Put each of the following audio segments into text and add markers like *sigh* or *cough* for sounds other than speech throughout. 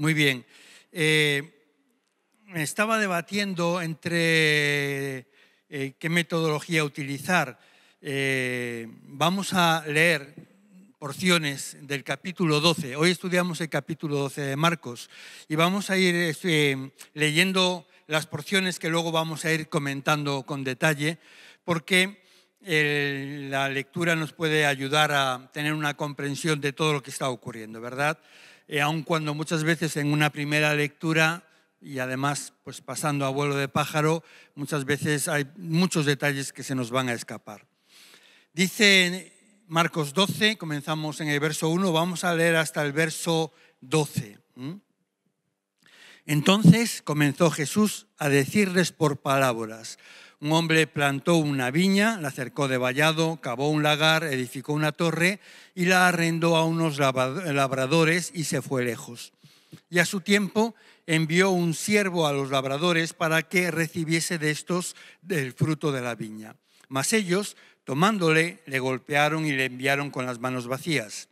Muy bien. Eh, estaba debatiendo entre eh, qué metodología utilizar. Eh, vamos a leer porciones del capítulo 12. Hoy estudiamos el capítulo 12 de Marcos y vamos a ir este, leyendo las porciones que luego vamos a ir comentando con detalle, porque la lectura nos puede ayudar a tener una comprensión de todo lo que está ocurriendo, ¿verdad? Eh, aun cuando muchas veces en una primera lectura y además pues pasando a vuelo de pájaro, muchas veces hay muchos detalles que se nos van a escapar. Dice Marcos 12, comenzamos en el verso 1, vamos a leer hasta el verso 12. Entonces comenzó Jesús a decirles por palabras, un hombre plantó una viña, la cercó de vallado, cavó un lagar, edificó una torre y la arrendó a unos labradores y se fue lejos. Y a su tiempo envió un siervo a los labradores para que recibiese de estos el fruto de la viña. Mas ellos, tomándole, le golpearon y le enviaron con las manos vacías.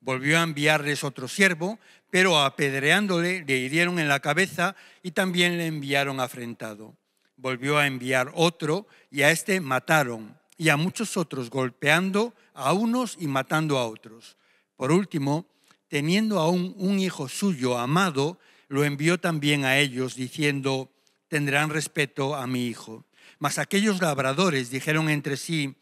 Volvió a enviarles otro siervo, pero apedreándole le hirieron en la cabeza y también le enviaron afrentado volvió a enviar otro y a este mataron y a muchos otros golpeando a unos y matando a otros. Por último, teniendo aún un hijo suyo amado, lo envió también a ellos diciendo, tendrán respeto a mi hijo. Mas aquellos labradores dijeron entre sí,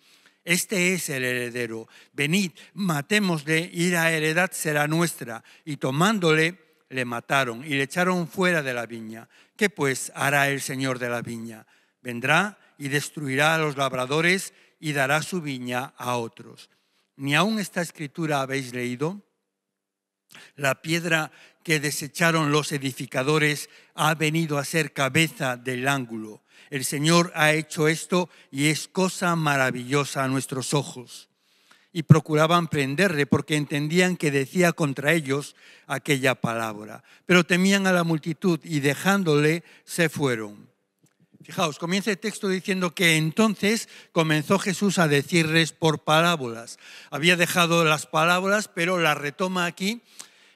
este es el heredero, venid, matémosle y la heredad será nuestra. Y tomándole, le mataron y le echaron fuera de la viña. ¿Qué pues hará el Señor de la viña? Vendrá y destruirá a los labradores y dará su viña a otros. ¿Ni aún esta escritura habéis leído? La piedra que desecharon los edificadores ha venido a ser cabeza del ángulo. El Señor ha hecho esto y es cosa maravillosa a nuestros ojos y procuraban prenderle porque entendían que decía contra ellos aquella palabra. Pero temían a la multitud y dejándole se fueron. Fijaos, comienza el texto diciendo que entonces comenzó Jesús a decirles por parábolas. Había dejado las palabras pero la retoma aquí.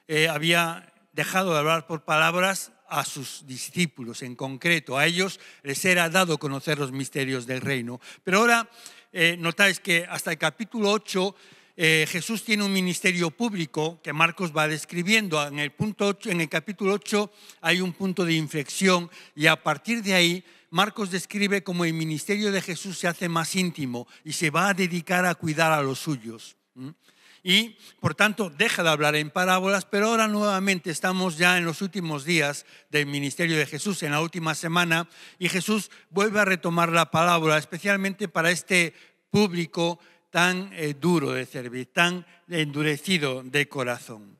Eh, había dejado de hablar por palabras a sus discípulos en concreto. A ellos les era dado conocer los misterios del reino. Pero ahora eh, notáis que hasta el capítulo 8 eh, Jesús tiene un ministerio público que Marcos va describiendo. En el, punto en el capítulo 8 hay un punto de inflexión y a partir de ahí Marcos describe como el ministerio de Jesús se hace más íntimo y se va a dedicar a cuidar a los suyos. Y por tanto, deja de hablar en parábolas, pero ahora nuevamente estamos ya en los últimos días del ministerio de Jesús, en la última semana, y Jesús vuelve a retomar la palabra, especialmente para este público tan eh, duro de servir, tan endurecido de corazón.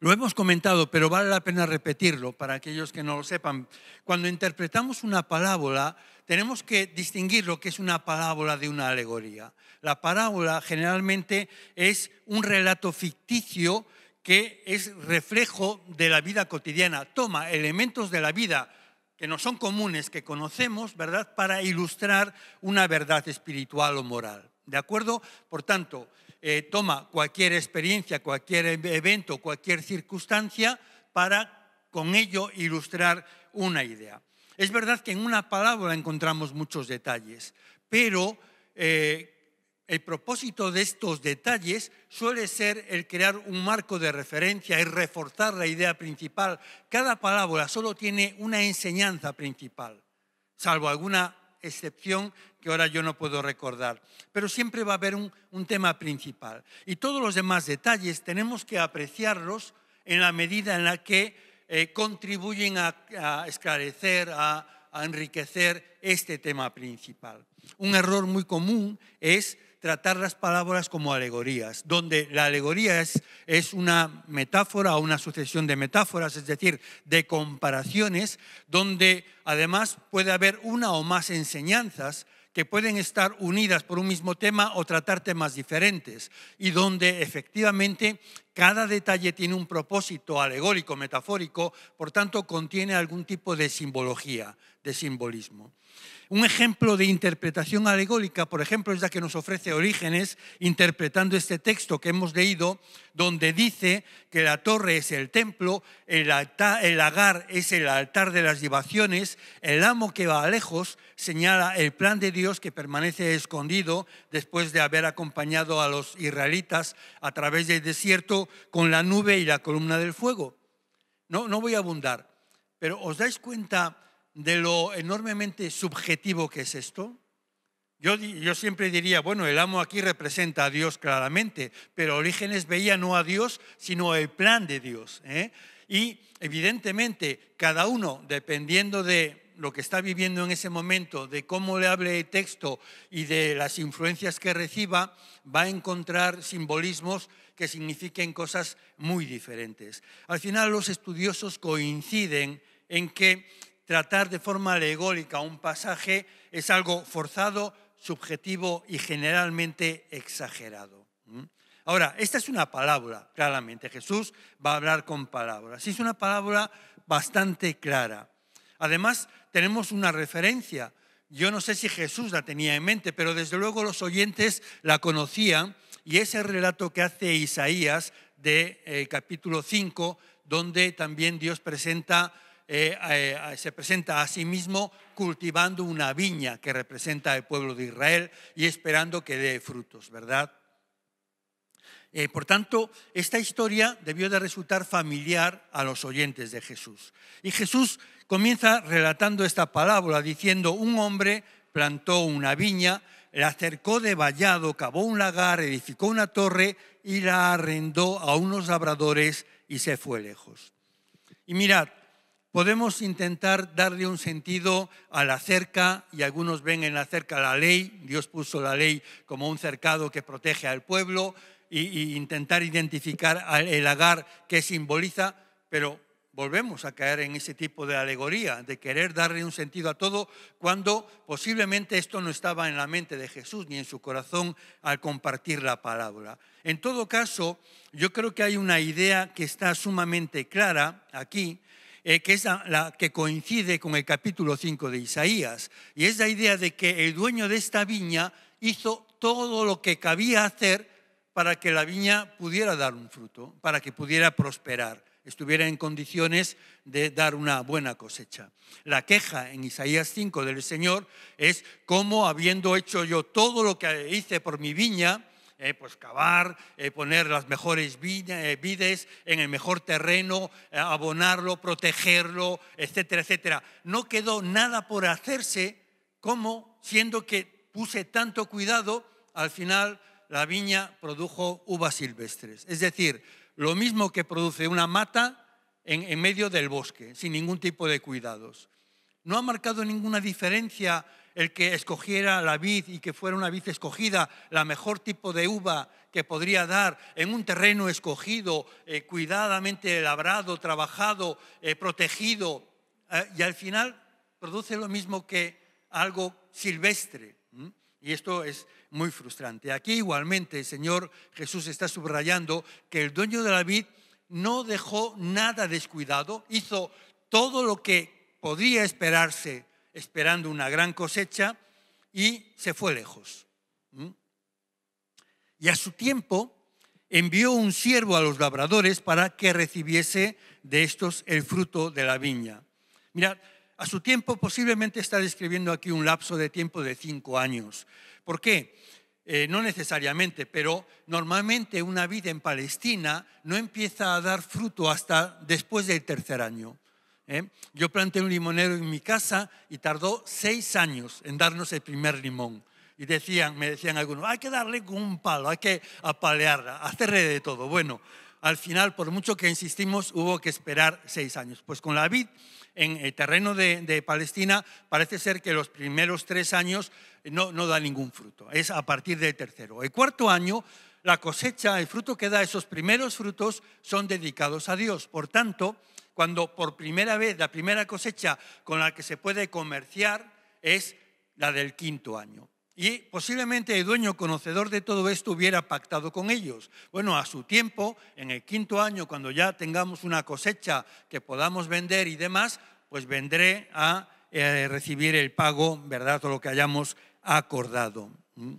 Lo hemos comentado, pero vale la pena repetirlo para aquellos que no lo sepan. Cuando interpretamos una parábola, tenemos que distinguir lo que es una parábola de una alegoría. La parábola generalmente es un relato ficticio que es reflejo de la vida cotidiana. Toma elementos de la vida que no son comunes, que conocemos, ¿verdad?, para ilustrar una verdad espiritual o moral. ¿De acuerdo? Por tanto, eh, toma cualquier experiencia, cualquier evento, cualquier circunstancia para con ello ilustrar una idea. Es verdad que en una palabra encontramos muchos detalles, pero eh, el propósito de estos detalles suele ser el crear un marco de referencia y reforzar la idea principal. Cada palabra solo tiene una enseñanza principal, salvo alguna excepción que ahora yo no puedo recordar. Pero siempre va a haber un tema principal. Y todos los demás detalles tenemos que apreciarlos en la medida en la que eh, contribuyen a, esclarecer, a, enriquecer este tema principal. Un error muy común es tratar las palabras como alegorías, donde la alegoría es, es, una metáfora o una sucesión de metáforas, es decir, de comparaciones, donde además puede haber una o más enseñanzas que pueden estar unidas por un mismo tema o tratar temas diferentes, y donde efectivamente cada detalle tiene un propósito alegórico, metafórico, por tanto contiene algún tipo de simbología, de simbolismo. Un ejemplo de interpretación alegórica, por ejemplo, es la que nos ofrece Orígenes interpretando este texto que hemos leído, donde dice que la torre es el templo, el, agar es el altar de las libaciones, el amo que va lejos señala el plan de Dios que permanece escondido después de haber acompañado a los israelitas a través del desierto con la nube y la columna del fuego. No, no voy a abundar, pero ¿os dais cuenta de lo enormemente subjetivo que es esto? Yo, siempre diría, bueno, el amo aquí representa a Dios claramente, pero Orígenes veía no a Dios, sino el plan de Dios. ¿eh? Y evidentemente, cada uno, dependiendo de lo que está viviendo en ese momento, de cómo le hable el texto y de las influencias que reciba, va a encontrar simbolismos que signifiquen cosas muy diferentes. Al final los estudiosos coinciden en que tratar de forma alegórica un pasaje es algo forzado, subjetivo y generalmente exagerado. Ahora, esta es una palabra, claramente. Jesús va a hablar con palabras. Es una palabra bastante clara. Además, tenemos una referencia. Yo no sé si Jesús la tenía en mente, pero desde luego los oyentes la conocían y ese relato que hace Isaías de eh, capítulo 5, donde también Dios eh, eh, se presenta a sí mismo cultivando una viña que representa al pueblo de Israel y esperando que dé frutos, ¿verdad? por tanto, esta historia debió de resultar familiar a los oyentes de Jesús. Y Jesús comienza relatando esta parábola diciendo, un hombre plantó una viña la acercó de vallado, cavó un lagar, edificó una torre y la arrendó a unos labradores y se fue lejos. Y mirad, podemos intentar darle un sentido a la cerca, y algunos ven en la cerca la ley, Dios puso la ley como un cercado que protege al pueblo, e intentar identificar el lagar que simboliza, pero volvemos a caer en ese tipo de alegoría, de querer darle un sentido a todo, cuando posiblemente esto no estaba en la mente de Jesús ni en su corazón al compartir la palabra. En todo caso, yo creo que hay una idea que está sumamente clara aquí, eh, que es la, que coincide con el capítulo 5 de Isaías, y es la idea de que el dueño de esta viña hizo todo lo que cabía hacer para que la viña pudiera dar un fruto, para que pudiera prosperar estuviera en condiciones de dar una buena cosecha. La queja en Isaías 5 del Señor es cómo habiendo hecho yo todo lo que hice por mi viña, eh, pues cavar, eh, poner las mejores eh, vides en el mejor terreno, abonarlo, protegerlo, etcétera, etcétera. No quedó nada por hacerse, como siendo que puse tanto cuidado, al final la viña produjo uvas silvestres. Es decir, lo mismo que produce una mata en, medio del bosque, sin ningún tipo de cuidados. No ha marcado ninguna diferencia el que escogiera la vid y que fuera una vid escogida, la mejor tipo de uva que podría dar en un terreno escogido, eh, cuidadamente labrado, trabajado, eh, protegido, eh, y al final produce lo mismo que algo silvestre. Y esto es muy frustrante. Aquí igualmente el Señor Jesús está subrayando que el dueño de la vid no dejó nada descuidado, hizo todo lo que podía esperarse esperando una gran cosecha y se fue lejos. ¿Mm? Y a su tiempo envió un siervo a los labradores para que recibiese de estos el fruto de la viña. Mirad, a su tiempo posiblemente está describiendo aquí un lapso de tiempo de cinco años. ¿Por qué? Eh, no necesariamente, pero normalmente una vida en Palestina no empieza a dar fruto hasta después del tercer año. ¿eh? Yo planté un limonero en mi casa y tardó seis años en darnos el primer limón. Y decían, me decían algunos, hay que darle con un palo, hay que apalearla, hacerle de todo. Bueno, al final, por mucho que insistimos, hubo que esperar seis años. Pues con la vid en el terreno de, Palestina parece ser que los primeros tres años no da ningún fruto, es a partir del tercero. El cuarto año la cosecha, el fruto que da, esos primeros frutos son dedicados a Dios. Por tanto, cuando por primera vez la primera cosecha con la que se puede comerciar es la del quinto año. Y posiblemente el dueño conocedor de todo esto hubiera pactado con ellos. Bueno, a su tiempo, en el quinto año, cuando ya tengamos una cosecha que podamos vender y demás, pues vendré a eh, recibir el pago, ¿verdad? Todo lo que hayamos acordado. ¿Mm?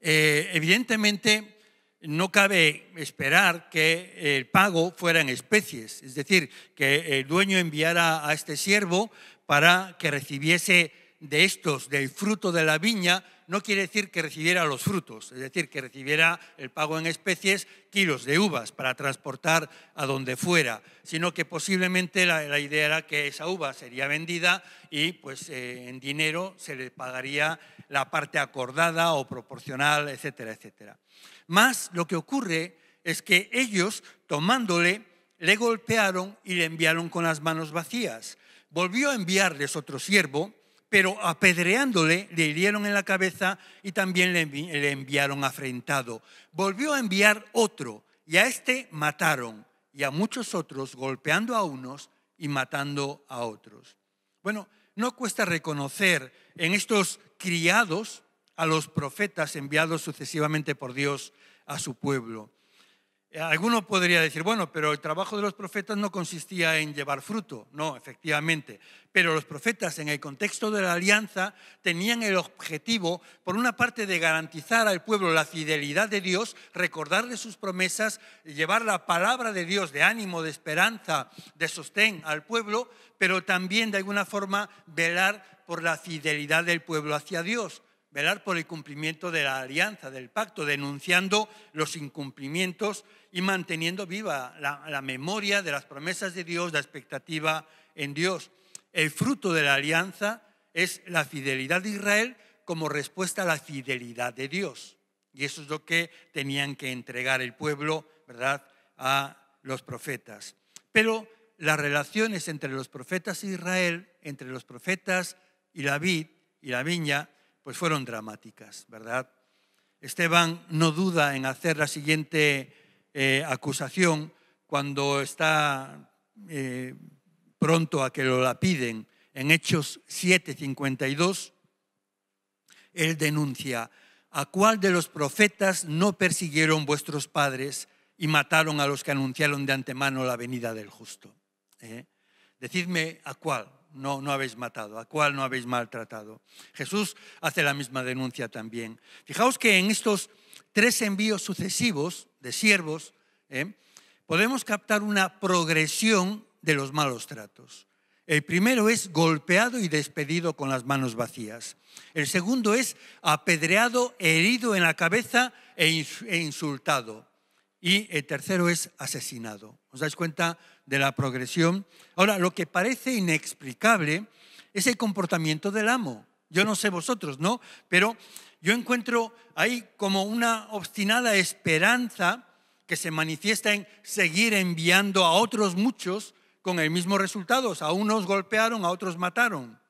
Eh, evidentemente, no cabe esperar que el pago fuera en especies, es decir, que el dueño enviara a este siervo para que recibiese de estos, del fruto de la viña, no quiere decir que recibiera los frutos, es decir, que recibiera el pago en especies, kilos de uvas para transportar a donde fuera, sino que posiblemente la, idea era que esa uva sería vendida y pues eh, en dinero se le pagaría la parte acordada o proporcional, etcétera, etcétera. Más lo que ocurre es que ellos, tomándole, le golpearon y le enviaron con las manos vacías. Volvió a enviarles otro siervo pero apedreándole le hirieron en la cabeza y también le, enviaron afrentado. Volvió a enviar otro y a este mataron y a muchos otros golpeando a unos y matando a otros. Bueno, no cuesta reconocer en estos criados a los profetas enviados sucesivamente por Dios a su pueblo. Eh, alguno podría decir, bueno, pero el trabajo de los profetas no consistía en llevar fruto, no, efectivamente, pero los profetas en el contexto de la alianza tenían el objetivo, por una parte, de garantizar al pueblo la fidelidad de Dios, recordarle sus promesas, llevar la palabra de Dios de ánimo, de esperanza, de sostén al pueblo, pero también, de alguna forma, velar por la fidelidad del pueblo hacia Dios velar por el cumplimiento de la alianza, del pacto, denunciando los incumplimientos y manteniendo viva la, memoria de las promesas de Dios, la expectativa en Dios. El fruto de la alianza es la fidelidad de Israel como respuesta a la fidelidad de Dios. Y eso es lo que tenían que entregar el pueblo, ¿verdad?, a los profetas. Pero las relaciones entre los profetas e Israel, entre los profetas y la vid y la viña, pues fueron dramáticas, ¿verdad? Esteban no duda en hacer la siguiente eh, acusación cuando está eh, pronto a que lo la piden. En Hechos 7:52, él denuncia, ¿a cuál de los profetas no persiguieron vuestros padres y mataron a los que anunciaron de antemano la venida del justo? ¿Eh? Decidme a cuál, no, no habéis matado, a cuál no habéis maltratado. Jesús hace la misma denuncia también. Fijaos que en estos tres envíos sucesivos de siervos, ¿eh? podemos captar una progresión de los malos tratos. El primero es golpeado y despedido con las manos vacías. El segundo es apedreado, herido en la cabeza e, e insultado. Y el tercero es asesinado. ¿Os dais cuenta de la progresión. Ahora, lo que parece inexplicable es el comportamiento del amo. Yo no sé vosotros, ¿no? Pero yo encuentro ahí como una obstinada esperanza que se manifiesta en seguir enviando a otros muchos con el mismo resultado. A unos golpearon, a otros mataron.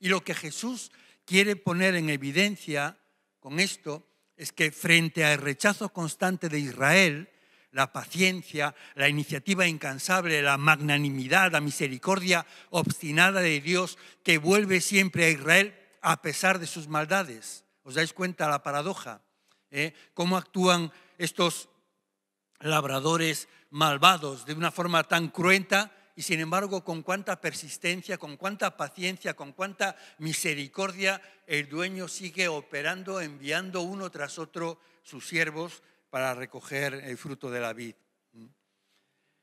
Y lo que Jesús quiere poner en evidencia con esto es que frente al rechazo constante de Israel, la paciencia, la iniciativa incansable, la magnanimidad, la misericordia obstinada de Dios que vuelve siempre a Israel a pesar de sus maldades. ¿Os dais cuenta la paradoja? ¿Eh? ¿Cómo actúan estos labradores malvados de una forma tan cruenta y sin embargo con cuánta persistencia, con cuánta paciencia, con cuánta misericordia el dueño sigue operando, enviando uno tras otro sus siervos para recoger el fruto de la vid.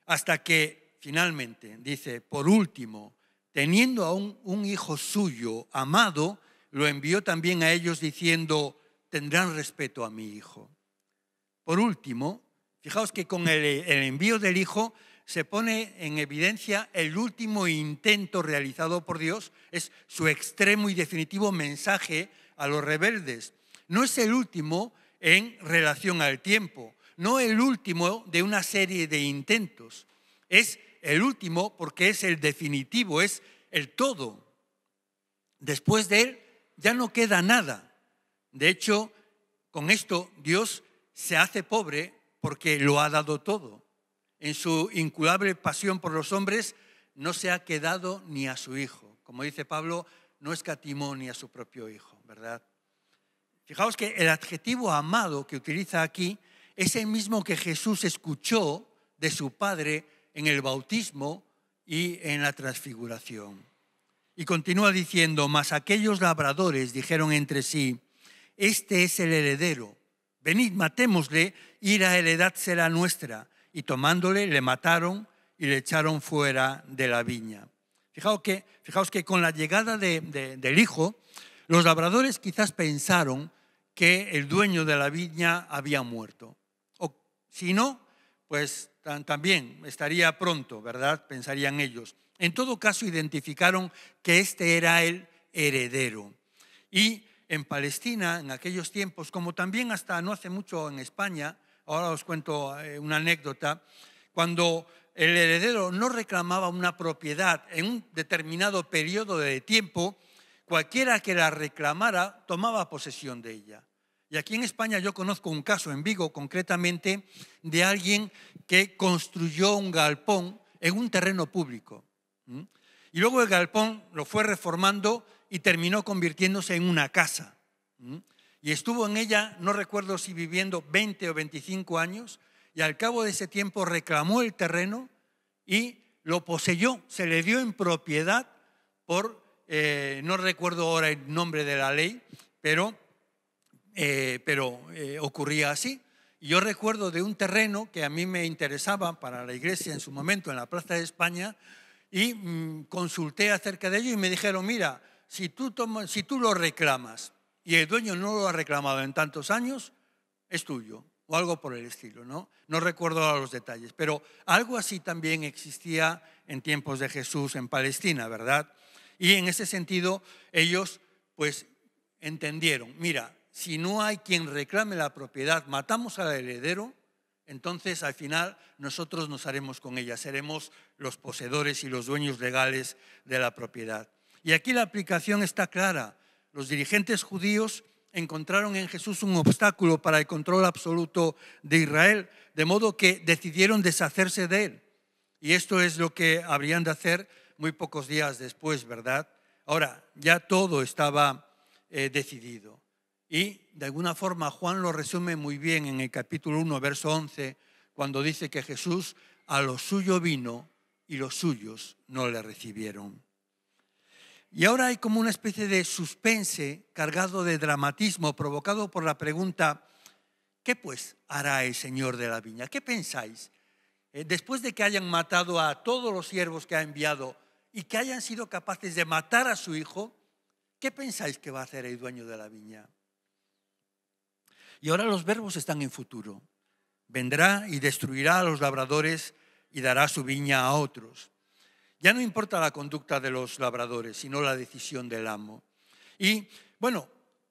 Hasta que finalmente, dice, por último, teniendo aún un hijo suyo amado, lo envió también a ellos diciendo, tendrán respeto a mi hijo. Por último, fijaos que con el, el envío del hijo se pone en evidencia el último intento realizado por Dios, es su extremo y definitivo mensaje a los rebeldes. No es el último, en relación al tiempo. No el último de una serie de intentos. Es el último porque es el definitivo, es el todo. Después de él ya no queda nada. De hecho, con esto Dios se hace pobre porque lo ha dado todo. En su incurable pasión por los hombres no se ha quedado ni a su hijo. Como dice Pablo, no escatimó ni a su propio hijo, ¿verdad? Fijaos que el adjetivo amado que utiliza aquí es el mismo que Jesús escuchó de su Padre en el bautismo y en la transfiguración. Y continúa diciendo, mas aquellos labradores dijeron entre sí, este es el heredero, venid, matémosle y la heredad será nuestra. Y tomándole, le mataron y le echaron fuera de la viña. Fijaos que, fijaos que con la llegada del hijo, los labradores quizás pensaron que el dueño de la viña había muerto. O si no, pues también estaría pronto, ¿verdad? Pensarían ellos. En todo caso, identificaron que este era el heredero. Y en Palestina, en aquellos tiempos, como también hasta no hace mucho en España, ahora os cuento eh, una anécdota, cuando el heredero no reclamaba una propiedad en un determinado periodo de tiempo, Cualquiera que la reclamara tomaba posesión de ella. Y aquí en España yo conozco un caso, en Vigo concretamente, de alguien que construyó un galpón en un terreno público. Y luego el galpón lo fue reformando y terminó convirtiéndose en una casa. Y estuvo en ella, no recuerdo si viviendo 20 o 25 años, y al cabo de ese tiempo reclamó el terreno y lo poseyó, se le dio en propiedad por eh, no recuerdo ahora el nombre de la ley, pero, eh, pero eh, ocurría así. Yo recuerdo de un terreno que a mí me interesaba para la iglesia en su momento, en la Plaza de España, y mm, consulté acerca de ello y me dijeron, mira, si tú, si tú lo reclamas y el dueño no lo ha reclamado en tantos años, es tuyo, o algo por el estilo, ¿no? No recuerdo los detalles, pero algo así también existía en tiempos de Jesús en Palestina, ¿verdad? Y en ese sentido, ellos pues entendieron, mira, si no hay quien reclame la propiedad, matamos al heredero, entonces al final nosotros nos haremos con ella, seremos los poseedores y los dueños legales de la propiedad. Y aquí la aplicación está clara. Los dirigentes judíos encontraron en Jesús un obstáculo para el control absoluto de Israel, de modo que decidieron deshacerse de él. Y esto es lo que habrían de hacer muy pocos días después, ¿verdad? Ahora, ya todo estaba eh, decidido. Y de alguna forma Juan lo resume muy bien en el capítulo 1, verso 11, cuando dice que Jesús a lo suyo vino y los suyos no le recibieron. Y ahora hay como una especie de suspense cargado de dramatismo provocado por la pregunta, ¿qué pues hará el Señor de la viña? ¿Qué pensáis? Eh, después de que hayan matado a todos los siervos que ha enviado y que hayan sido capaces de matar a su hijo, ¿qué pensáis que va a hacer el dueño de la viña? Y ahora los verbos están en futuro. Vendrá y destruirá a los labradores y dará su viña a otros. Ya no importa la conducta de los labradores, sino la decisión del amo. Y bueno,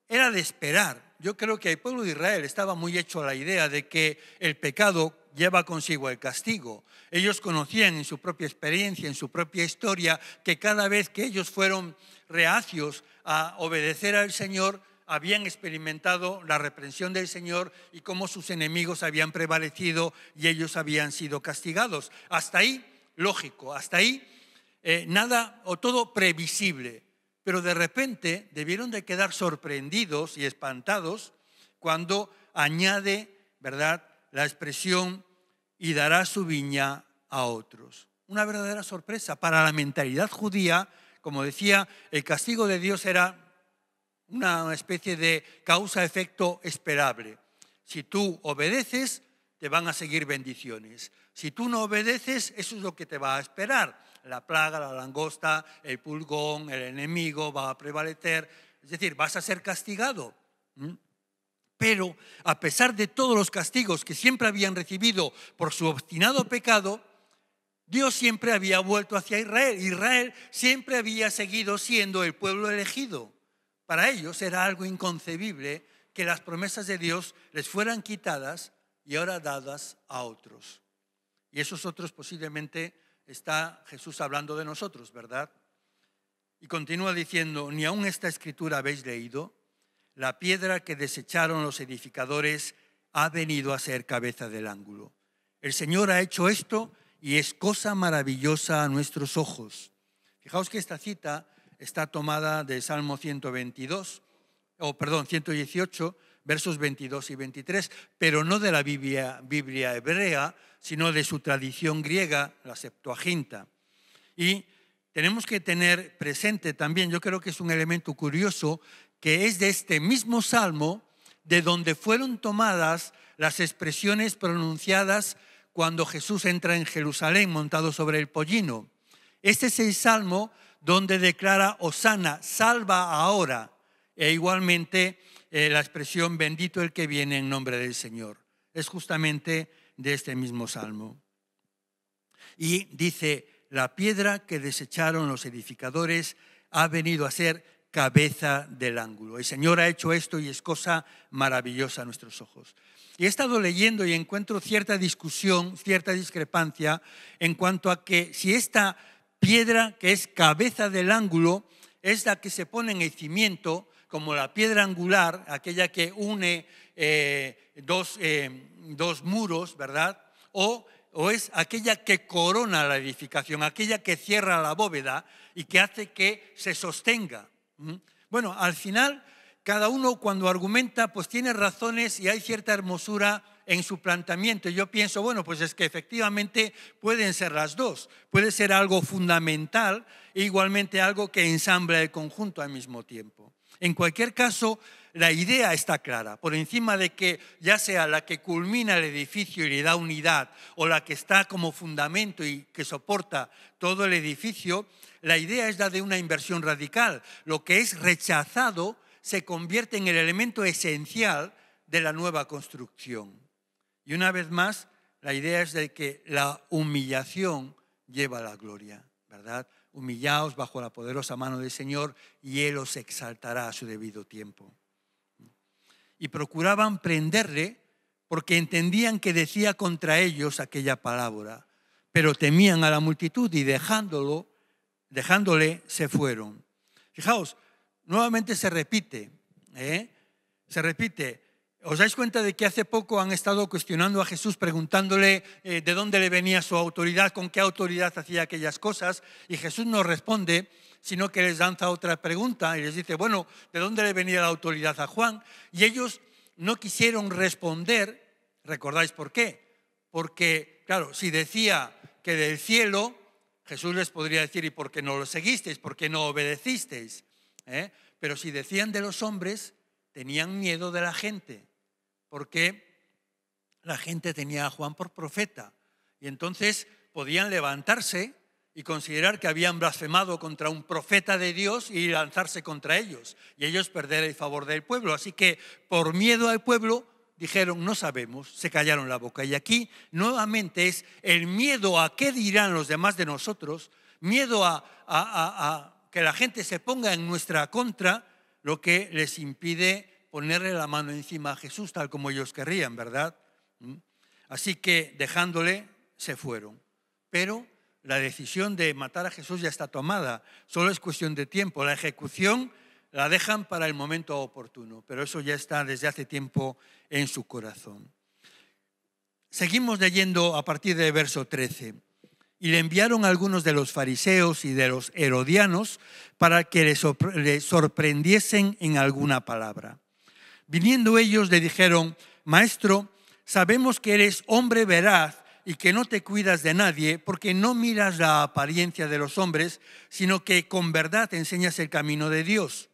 era de esperar. Yo creo que el pueblo de Israel estaba muy hecho a la idea de que el pecado lleva consigo el castigo. Ellos conocían en su propia experiencia, en su propia historia, que cada vez que ellos fueron reacios a obedecer al Señor, habían experimentado la reprensión del Señor y cómo sus enemigos habían prevalecido y ellos habían sido castigados. Hasta ahí, lógico, hasta ahí, eh, nada o todo previsible. Pero de repente debieron de quedar sorprendidos y espantados cuando añade, ¿verdad?, la expresión y dará su viña a otros. Una verdadera sorpresa para la mentalidad judía, como decía, el castigo de Dios era una especie de causa-efecto esperable. Si tú obedeces, te van a seguir bendiciones. Si tú no obedeces, eso es lo que te va a esperar. La plaga, la langosta, el pulgón, el enemigo va a prevalecer. Es decir, vas a ser castigado. ¿Mm? Pero a pesar de todos los castigos que siempre habían recibido por su obstinado pecado, Dios siempre había vuelto hacia Israel. Israel siempre había seguido siendo el pueblo elegido. Para ellos era algo inconcebible que las promesas de Dios les fueran quitadas y ahora dadas a otros. Y esos otros posiblemente está Jesús hablando de nosotros, ¿verdad? Y continúa diciendo, ni aún esta escritura habéis leído, la piedra que desecharon los edificadores ha venido a ser cabeza del ángulo. El Señor ha hecho esto y es cosa maravillosa a nuestros ojos. Fijaos que esta cita está tomada de Salmo 122, o perdón, 118, versos 22 y 23, pero no de la Biblia hebrea, sino de su tradición griega, la Septuaginta. Y tenemos que tener presente también, yo creo que es un elemento curioso, que es de este mismo salmo, de donde fueron tomadas las expresiones pronunciadas cuando Jesús entra en Jerusalén montado sobre el pollino. Este es el salmo donde declara Osana, salva ahora, e igualmente eh, la expresión bendito el que viene en nombre del Señor. Es justamente de este mismo salmo. Y dice, la piedra que desecharon los edificadores ha venido a ser cabeza del ángulo. El Señor ha hecho esto y es cosa maravillosa a nuestros ojos. Y he estado leyendo y encuentro cierta discusión, cierta discrepancia en cuanto a que si esta piedra que es cabeza del ángulo es la que se pone en el cimiento, como la piedra angular, aquella que une eh, eh, dos, muros, ¿verdad? o es aquella que corona la edificación, aquella que cierra la bóveda y que hace que se sostenga. Bueno, al final, cada uno cuando argumenta, pues tiene razones y hay cierta hermosura en su planteamiento. Yo pienso, bueno, pues es que efectivamente pueden ser las dos. Puede ser algo fundamental e igualmente algo que ensambla el conjunto al mismo tiempo. En cualquier caso, la idea está clara. Por encima de que ya sea la que culmina el edificio y le da unidad o la que está como fundamento y que soporta todo el edificio, la idea es la de una inversión radical. Lo que es rechazado se convierte en el elemento esencial de la nueva construcción. Y una vez más, la idea es de que la humillación lleva la gloria, ¿verdad? Humillaos bajo la poderosa mano del Señor y Él os exaltará a su debido tiempo y procuraban prenderle porque entendían que decía contra ellos aquella palabra, pero temían a la multitud y dejándolo, dejándole se fueron. Fijaos, nuevamente se repite, ¿eh? se repite, ¿Os dais cuenta de que hace poco han estado cuestionando a Jesús, preguntándole eh, de dónde le venía su autoridad, con qué autoridad hacía aquellas cosas? Y Jesús no responde, sino que les lanza otra pregunta y les dice, bueno, ¿de dónde le venía la autoridad a Juan? Y ellos no quisieron responder, ¿recordáis por qué? Porque, claro, si decía que del cielo, Jesús les podría decir, ¿y por qué no lo seguisteis? ¿Por qué no obedecisteis? ¿eh? Pero si decían de los hombres, tenían miedo de la gente porque la gente tenía a Juan por profeta. Y entonces podían levantarse y considerar que habían blasfemado contra un profeta de Dios y lanzarse contra ellos, y ellos perder el favor del pueblo. Así que por miedo al pueblo dijeron, no sabemos, se callaron la boca. Y aquí nuevamente es el miedo a qué dirán los demás de nosotros, miedo a, a que la gente se ponga en nuestra contra, lo que les impide ponerle la mano encima a Jesús tal como ellos querrían, ¿verdad? ¿Mm? Así que dejándole, se fueron. Pero la decisión de matar a Jesús ya está tomada, solo es cuestión de tiempo. La ejecución la dejan para el momento oportuno, pero eso ya está desde hace tiempo en su corazón. Seguimos leyendo a partir del verso 13. Y le enviaron algunos de los fariseos y de los herodianos para que le sorprendiesen en alguna palabra. Viniendo ellos le dijeron, Maestro, sabemos que eres hombre veraz y que no te cuidas de nadie, porque no miras la apariencia de los hombres, sino que con verdad enseñas el camino de Dios.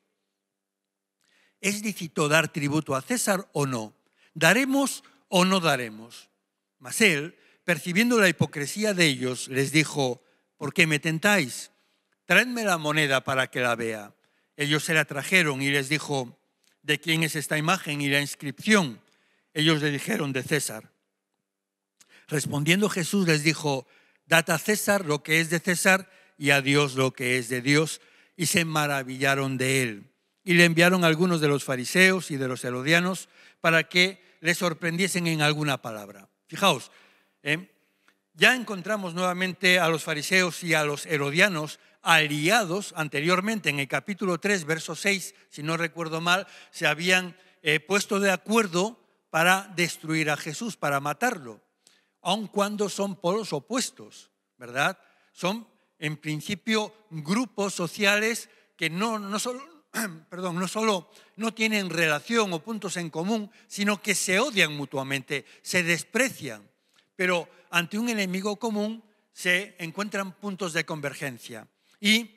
¿Es lícito dar tributo a César o no? ¿Daremos o no daremos? Mas él, percibiendo la hipocresía de ellos, les dijo, ¿por qué me tentáis? Traedme la moneda para que la vea. Ellos se la trajeron y les dijo, de quién es esta imagen y la inscripción. Ellos le dijeron de César. Respondiendo Jesús les dijo, dad a César lo que es de César y a Dios lo que es de Dios. Y se maravillaron de él. Y le enviaron algunos de los fariseos y de los herodianos para que le sorprendiesen en alguna palabra. Fijaos, ¿eh? ya encontramos nuevamente a los fariseos y a los herodianos aliados anteriormente, en el capítulo 3, verso 6, si no recuerdo mal, se habían eh, puesto de acuerdo para destruir a Jesús, para matarlo, aun cuando son polos opuestos, ¿verdad? Son en principio grupos sociales que no, no solo, *clears throat* perdón, no solo no tienen relación o puntos en común, sino que se odian mutuamente, se desprecian, pero ante un enemigo común se encuentran puntos de convergencia. Y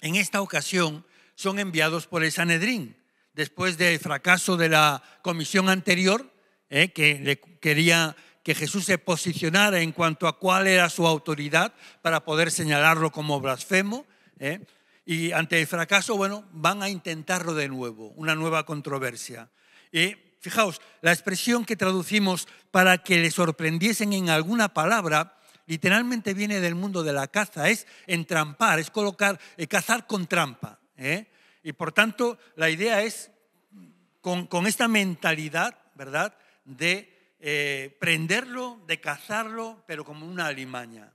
en esta ocasión son enviados por el Sanedrín. Después del fracaso de la comisión anterior, eh, que le quería que Jesús se posicionara en cuanto a cuál era su autoridad para poder señalarlo como blasfemo. Eh, y ante el fracaso, bueno, van a intentarlo de nuevo, una nueva controversia. y fijaos, la expresión que traducimos para que le sorprendiesen en alguna palabra literalmente viene del mundo de la caza, es entrampar, es colocar, eh, cazar con trampa. ¿eh? Y por tanto, la idea es, con, esta mentalidad, ¿verdad?, de eh, prenderlo, de cazarlo, pero como una alimaña.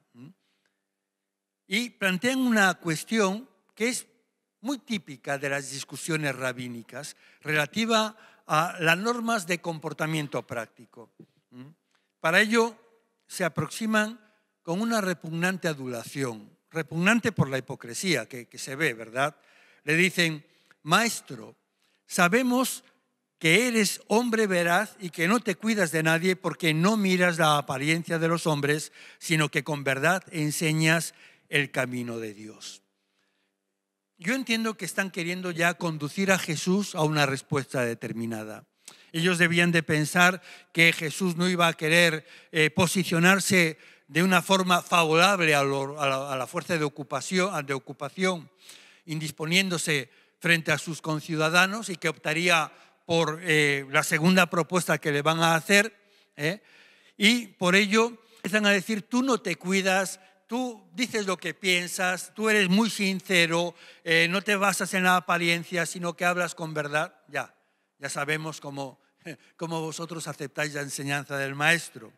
Y plantean una cuestión que es muy típica de las discusiones rabínicas relativa a las normas de comportamiento práctico. Para ello se aproximan con una repugnante adulación, repugnante por la hipocresía que, se ve, ¿verdad? Le dicen, Maestro, sabemos que eres hombre veraz y que no te cuidas de nadie porque no miras la apariencia de los hombres, sino que con verdad enseñas el camino de Dios. Yo entiendo que están queriendo ya conducir a Jesús a una respuesta determinada. Ellos debían de pensar que Jesús no iba a querer eh, posicionarse de una forma favorable a, la, fuerza de ocupación, de ocupación, indisponiéndose frente a sus conciudadanos y que optaría por eh, la segunda propuesta que le van a hacer. ¿eh? Y por ello empiezan a decir, tú no te cuidas, tú dices lo que piensas, tú eres muy sincero, eh, no te basas en la apariencia, sino que hablas con verdad. Ya, ya sabemos cómo, *laughs* cómo vosotros aceptáis la enseñanza del maestro.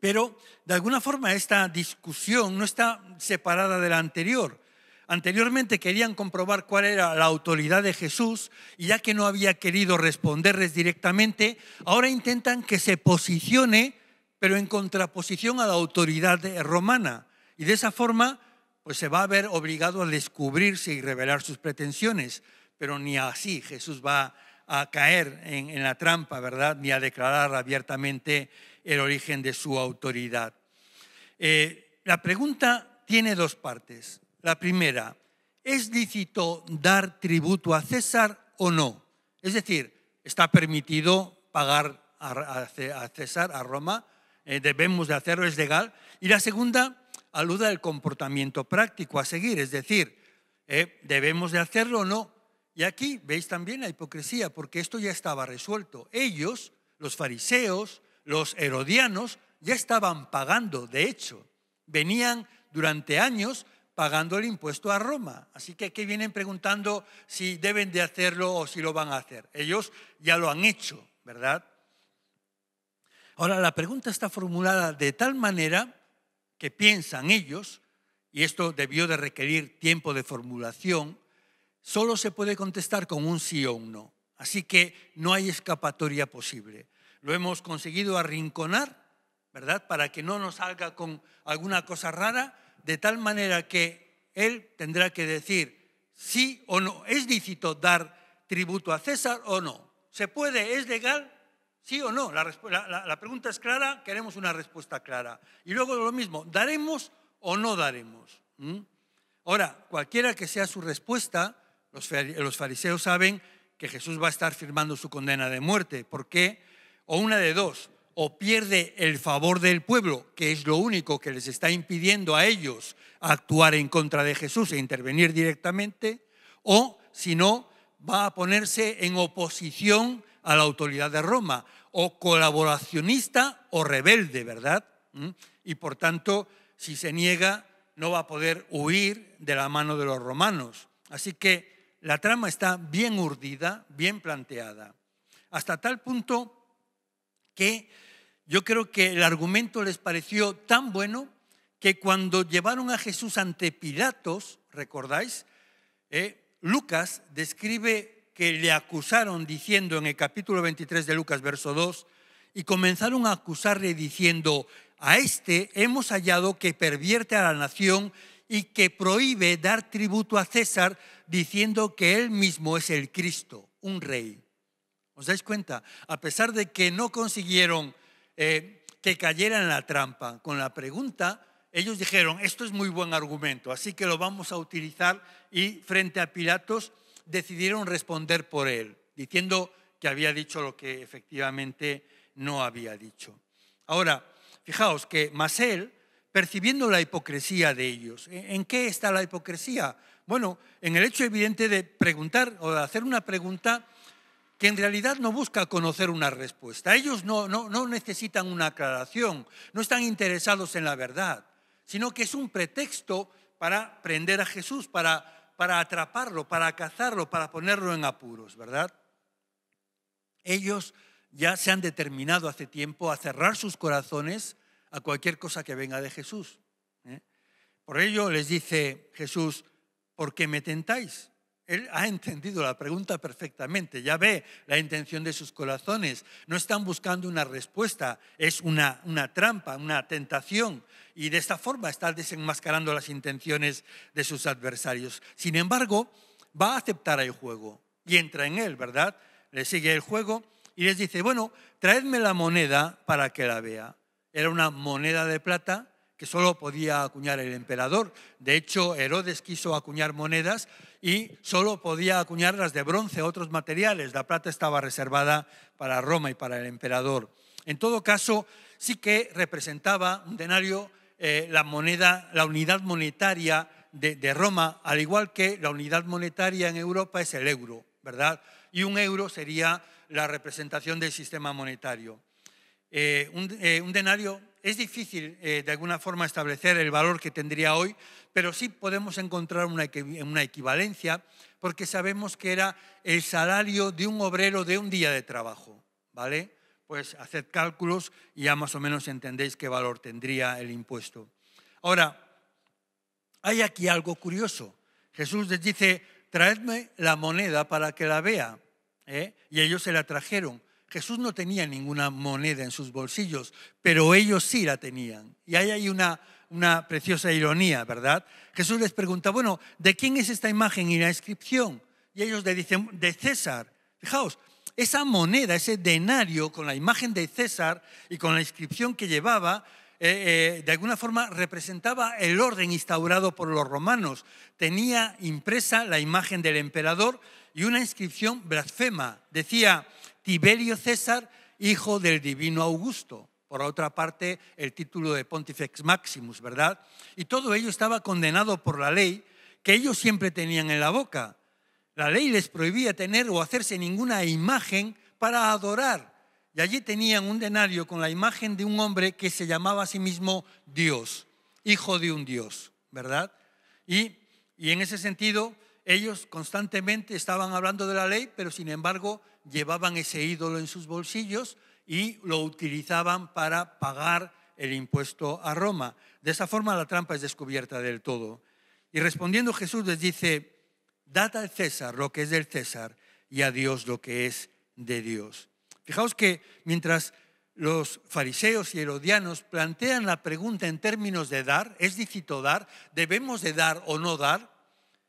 Pero de alguna forma esta discusión no está separada de la anterior. Anteriormente querían comprobar cuál era la autoridad de Jesús y ya que no había querido responderles directamente, ahora intentan que se posicione, pero en contraposición a la autoridad romana. Y de esa forma, pues se va a ver obligado a descubrirse y revelar sus pretensiones. Pero ni así Jesús va a caer en, en la trampa, ¿verdad? Ni a declarar abiertamente el origen de su autoridad. Eh, la pregunta tiene dos partes. La primera, ¿es lícito dar tributo a César o no? Es decir, ¿está permitido pagar a, César, a Roma? Eh, ¿Debemos de hacerlo? ¿Es legal? Y la segunda, aluda al comportamiento práctico a seguir, es decir, eh, ¿debemos de hacerlo o no? Y aquí veis también la hipocresía, porque esto ya estaba resuelto. Ellos, los fariseos, los herodianos ya estaban pagando, de hecho, venían durante años pagando el impuesto a Roma. Así que aquí vienen preguntando si deben de hacerlo o si lo van a hacer. Ellos ya lo han hecho, ¿verdad? Ahora, la pregunta está formulada de tal manera que piensan ellos, y esto debió de requerir tiempo de formulación, solo se puede contestar con un sí o un no. Así que no hay escapatoria posible lo hemos conseguido arrinconar, ¿verdad? Para que no nos salga con alguna cosa rara, de tal manera que él tendrá que decir sí o no. ¿Es lícito dar tributo a César o no? ¿Se puede? ¿Es legal? ¿Sí o no? La, pregunta es clara, queremos una respuesta clara. Y luego lo mismo, ¿daremos o no daremos? ¿Mm? Ahora, cualquiera que sea su respuesta, los fariseos saben que Jesús va a estar firmando su condena de muerte. ¿Por qué? o una de dos, o pierde el favor del pueblo, que es lo único que les está impidiendo a ellos actuar en contra de Jesús e intervenir directamente, o si no, va a ponerse en oposición a la autoridad de Roma, o colaboracionista o rebelde, ¿verdad? ¿Mm? Y por tanto, si se niega, no va a poder huir de la mano de los romanos. Así que la trama está bien urdida, bien planteada, hasta tal punto que yo creo que el argumento les pareció tan bueno que cuando llevaron a Jesús ante Pilatos, ¿recordáis? Eh, Lucas describe que le acusaron diciendo en el capítulo 23 de Lucas, verso 2, y comenzaron a acusarle diciendo, a este hemos hallado que pervierte a la nación y que prohíbe dar tributo a César, diciendo que él mismo es el Cristo, un rey. ¿Os dais cuenta? A pesar de que no consiguieron eh, que cayera en la trampa con la pregunta, ellos dijeron, esto es muy buen argumento, así que lo vamos a utilizar y frente a Pilatos decidieron responder por él, diciendo que había dicho lo que efectivamente no había dicho. Ahora, fijaos que Masel, percibiendo la hipocresía de ellos, ¿eh? ¿en qué está la hipocresía? Bueno, en el hecho evidente de preguntar o de hacer una pregunta que en realidad no busca conocer una respuesta. Ellos no, no, necesitan una aclaración, no están interesados en la verdad, sino que es un pretexto para prender a Jesús, para, para atraparlo, para cazarlo, para ponerlo en apuros, ¿verdad? Ellos ya se han determinado hace tiempo a cerrar sus corazones a cualquier cosa que venga de Jesús. ¿eh? Por ello les dice Jesús, ¿por qué me tentáis? Él ha entendido la pregunta perfectamente, ya ve la intención de sus corazones. No están buscando una respuesta, es una, una trampa, una tentación. Y de esta forma está desenmascarando las intenciones de sus adversarios. Sin embargo, va a aceptar el juego y entra en él, ¿verdad? Le sigue el juego y les dice, bueno, traedme la moneda para que la vea. Era una moneda de plata que solo podía acuñar el emperador. De hecho, Herodes quiso acuñar monedas y solo podía acuñar las de bronce, otros materiales. La plata estaba reservada para Roma y para el emperador. En todo caso, sí que representaba un denario eh, la moneda, la unidad monetaria de, Roma, al igual que la unidad monetaria en Europa es el euro, ¿verdad? Y un euro sería la representación del sistema monetario. Eh, eh, un denario es difícil eh, de alguna forma establecer el valor que tendría hoy, pero sí podemos encontrar una, equivalencia porque sabemos que era el salario de un obrero de un día de trabajo, ¿vale? Pues haced cálculos y ya más o menos entendéis qué valor tendría el impuesto. Ahora, hay aquí algo curioso. Jesús les dice, traedme la moneda para que la vea. ¿eh? Y ellos se la trajeron. Jesús no tenía ninguna moneda en sus bolsillos, pero ellos sí la tenían. Y ahí hay una, una preciosa ironía, ¿verdad? Jesús les pregunta, bueno, ¿de quién es esta imagen y la inscripción? Y ellos le dicen, de César. Fijaos, esa moneda, ese denario con la imagen de César y con la inscripción que llevaba, eh, eh, de alguna forma representaba el orden instaurado por los romanos. Tenía impresa la imagen del emperador y una inscripción blasfema. Decía, Tiberio César, hijo del divino Augusto. Por otra parte, el título de Pontifex Maximus, ¿verdad? Y todo ello estaba condenado por la ley que ellos siempre tenían en la boca. La ley les prohibía tener o hacerse ninguna imagen para adorar. Y allí tenían un denario con la imagen de un hombre que se llamaba a sí mismo Dios, hijo de un Dios, ¿verdad? Y, y en ese sentido, ellos constantemente estaban hablando de la ley, pero sin embargo llevaban ese ídolo en sus bolsillos y lo utilizaban para pagar el impuesto a Roma. De esa forma la trampa es descubierta del todo. Y respondiendo Jesús les dice, dad al César lo que es del César y a Dios lo que es de Dios. Fijaos que mientras los fariseos y herodianos plantean la pregunta en términos de dar, es lícito dar, debemos de dar o no dar,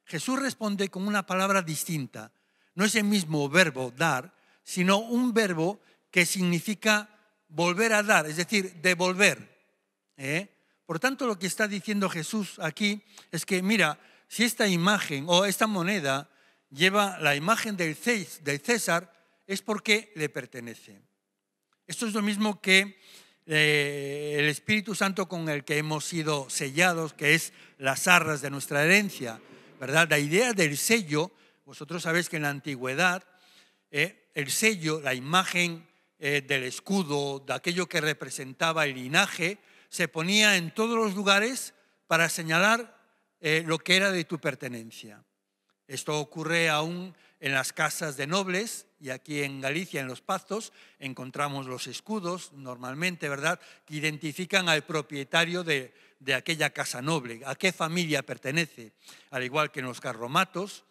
Jesús responde con una palabra distinta, no es el mismo verbo dar, sino un verbo que significa volver a dar, es decir, devolver. ¿eh? Por tanto, lo que está diciendo Jesús aquí es que, mira, si esta imagen o esta moneda lleva la imagen del César, es porque le pertenece. Esto es lo mismo que eh, el Espíritu Santo con el que hemos sido sellados, que es las arras de nuestra herencia, ¿verdad? La idea del sello vosotros sabéis que en la antigüedad eh, el sello, la imagen eh, del escudo, de aquello que representaba el linaje, se ponía en todos los lugares para señalar eh, lo que era de tu pertenencia. Esto ocurre aún en las casas de nobles y aquí en Galicia, en los pazos, encontramos los escudos normalmente, ¿verdad?, que identifican al propietario de, de aquella casa noble, a qué familia pertenece, al igual que en los carromatos,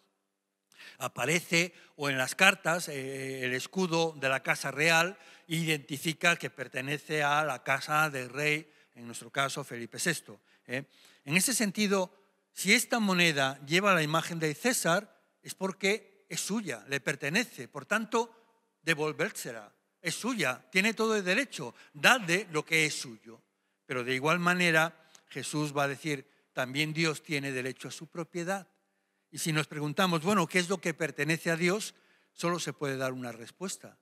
Aparece o en las cartas eh, el escudo de la Casa Real identifica que pertenece a la casa del rey, en nuestro caso Felipe VI. ¿eh? En ese sentido, si esta moneda lleva la imagen de César, es porque es suya, le pertenece, por tanto, devolvérsela, es suya, tiene todo el derecho, dadle lo que es suyo. Pero de igual manera, Jesús va a decir, también Dios tiene derecho a su propiedad. Y si nos preguntamos, bueno, ¿qué es lo que pertenece a Dios? Solo se puede dar una respuesta,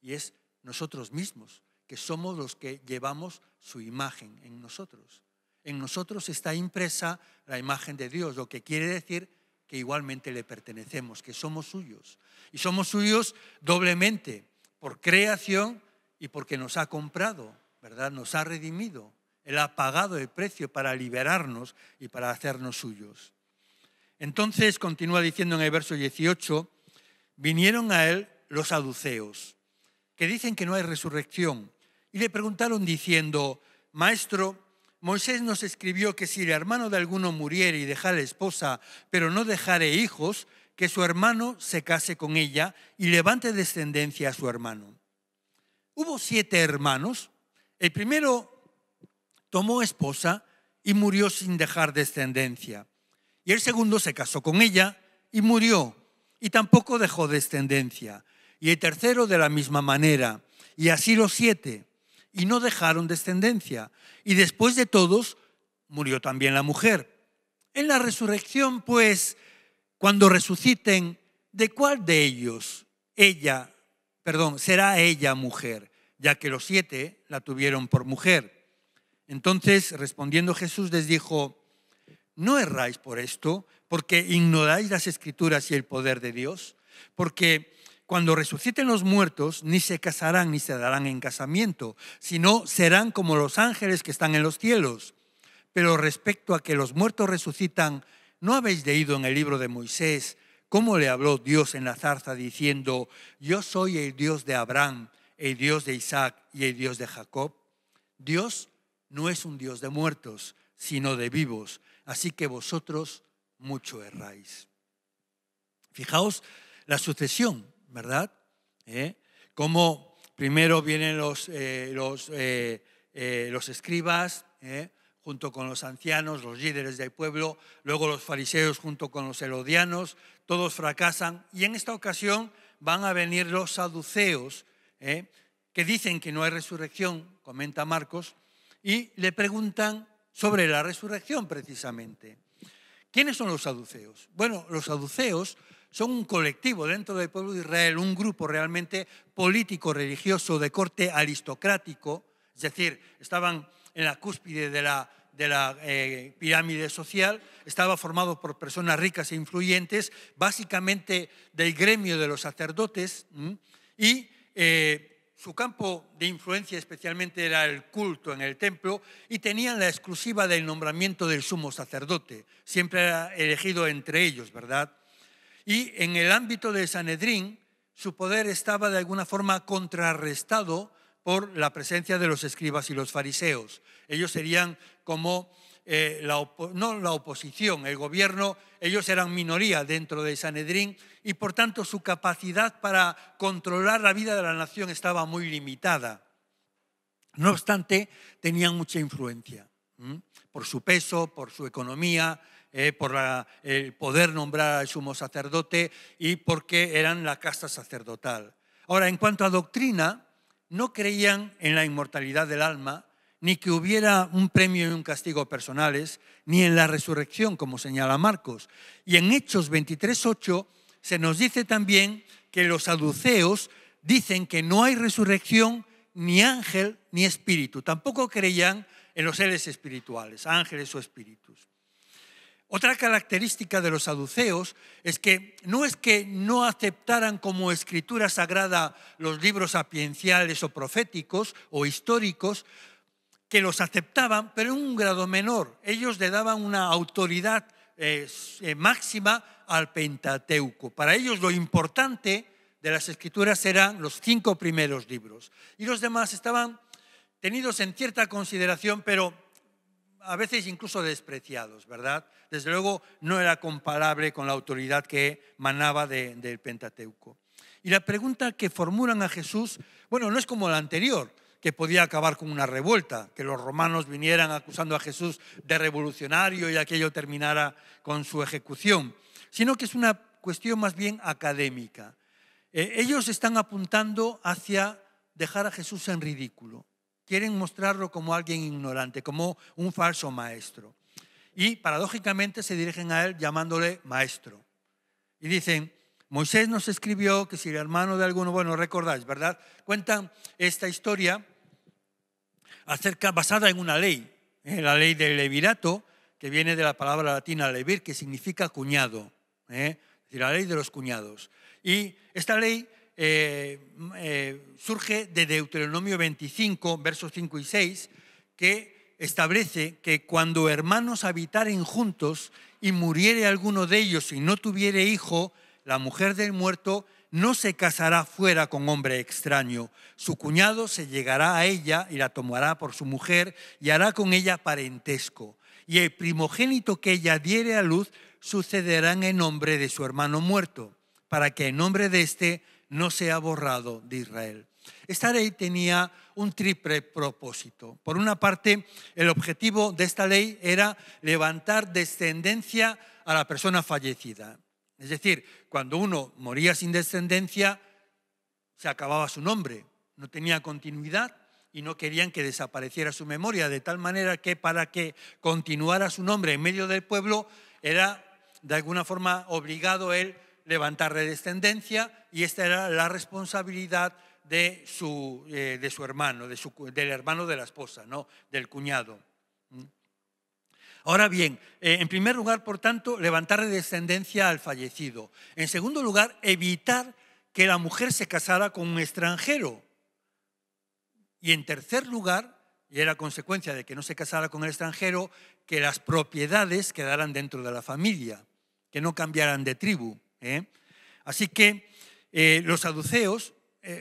y es nosotros mismos, que somos los que llevamos su imagen en nosotros. En nosotros está impresa la imagen de Dios, lo que quiere decir que igualmente le pertenecemos, que somos suyos. Y somos suyos doblemente, por creación y porque nos ha comprado, ¿verdad? Nos ha redimido. Él ha pagado el precio para liberarnos y para hacernos suyos. Entonces continúa diciendo en el verso 18, vinieron a él los saduceos, que dicen que no hay resurrección, y le preguntaron diciendo, Maestro, Moisés nos escribió que si el hermano de alguno muriere y dejare esposa, pero no dejare hijos, que su hermano se case con ella y levante descendencia a su hermano. Hubo siete hermanos. El primero tomó esposa y murió sin dejar descendencia. Y el segundo se casó con ella y murió, y tampoco dejó descendencia. Y el tercero de la misma manera, y así los siete, y no dejaron descendencia. Y después de todos, murió también la mujer. En la resurrección, pues, cuando resuciten, ¿de cuál de ellos ella, perdón, será ella mujer? Ya que los siete la tuvieron por mujer. Entonces, respondiendo Jesús, les dijo, no erráis por esto, porque ignoráis las escrituras y el poder de Dios, porque cuando resuciten los muertos, ni se casarán ni se darán en casamiento, sino serán como los ángeles que están en los cielos. Pero respecto a que los muertos resucitan, ¿no habéis leído en el libro de Moisés cómo le habló Dios en la zarza diciendo, yo soy el Dios de Abraham, el Dios de Isaac y el Dios de Jacob? Dios no es un Dios de muertos, sino de vivos así que vosotros mucho erráis. Fijaos la sucesión, ¿verdad? ¿Eh? Como primero vienen los, eh, los, eh, eh, los escribas, junto con los ancianos, los líderes del pueblo, luego los fariseos junto con los herodianos, todos fracasan y en esta ocasión van a venir los saduceos, que dicen que no hay resurrección, comenta Marcos, y le preguntan sobre la resurrección precisamente. ¿Quiénes son los saduceos? Bueno, los saduceos son un colectivo dentro del pueblo de Israel, un grupo realmente político, religioso, de corte aristocrático, es decir, estaban en la cúspide de la, de la eh, pirámide social, estaba formado por personas ricas e influyentes, básicamente del gremio de los sacerdotes, y eh, su campo de influencia especialmente era el culto en el templo y tenían la exclusiva del nombramiento del sumo sacerdote. Siempre era elegido entre ellos, ¿verdad? Y en el ámbito de Sanedrín, su poder estaba de alguna forma contrarrestado por la presencia de los escribas y los fariseos. Ellos serían como eh, la no la oposición, el gobierno, ellos eran minoría dentro de Sanedrín y por tanto su capacidad para controlar la vida de la nación estaba muy limitada. No obstante, tenían mucha influencia por su peso, por su economía, eh, por el poder nombrar al sumo sacerdote y porque eran la casta sacerdotal. Ahora, en cuanto a doctrina, no creían en la inmortalidad del alma, ni que hubiera un premio y un castigo personales, ni en la resurrección, como señala Marcos. Y en Hechos 23.8 se nos dice también que los saduceos dicen que no hay resurrección ni ángel ni espíritu. Tampoco creían en los seres espirituales, ángeles o espíritus. Otra característica de los saduceos es que no es que no aceptaran como escritura sagrada los libros sapienciales o proféticos o históricos, que los aceptaban, pero en un grado menor. Ellos le daban una autoridad eh, eh, máxima al Pentateuco. Para ellos lo importante de las escrituras eran los cinco primeros libros. Y los demás estaban tenidos en cierta consideración, pero a veces incluso despreciados, ¿verdad? Desde luego no era comparable con la autoridad que manaba del Pentateuco. Y la pregunta que formulan a Jesús, bueno, no es como la anterior, que podía acabar con una revuelta, que los romanos vinieran acusando a Jesús de revolucionario y aquello terminara con su ejecución, sino que es una cuestión más bien académica. Eh, ellos están apuntando hacia dejar a Jesús en ridículo, quieren mostrarlo como alguien ignorante, como un falso maestro. Y paradójicamente se dirigen a él llamándole maestro. Y dicen, Moisés nos escribió que si el hermano de alguno, bueno, recordáis, ¿verdad? Cuenta esta historia acerca, basada en una ley, la ley del levirato, que viene de la palabra latina levir, que significa cuñado, ¿eh? es decir, la ley de los cuñados. Y esta ley eh, eh, surge de Deuteronomio 25, versos 5 y 6, que establece que cuando hermanos habitaren juntos y muriere alguno de ellos y no tuviere hijo, la mujer del muerto no se casará fuera con hombre extraño. Su cuñado se llegará a ella y la tomará por su mujer y hará con ella parentesco. Y el primogénito que ella diere a luz sucederá en nombre de su hermano muerto, para que en nombre de éste no sea borrado de Israel. Esta ley tenía un triple propósito. Por una parte, el objetivo de esta ley era levantar descendencia a la persona fallecida. Es decir, cuando uno moría sin descendencia, se acababa su nombre, no tenía continuidad y no querían que desapareciera su memoria, de tal manera que para que continuara su nombre en medio del pueblo era de alguna forma obligado él levantar descendencia y esta era la responsabilidad de su, eh, de su hermano, del hermano de la esposa, ¿no? del cuñado. Ahora bien, eh, en primer lugar, por tanto, levantar de descendencia al fallecido. En segundo lugar, evitar que la mujer se casara con un extranjero. Y en tercer lugar, y era consecuencia de que no se casara con el extranjero, que las propiedades quedaran dentro de la familia, que no cambiaran de tribu. ¿eh? Así que eh, los saduceos,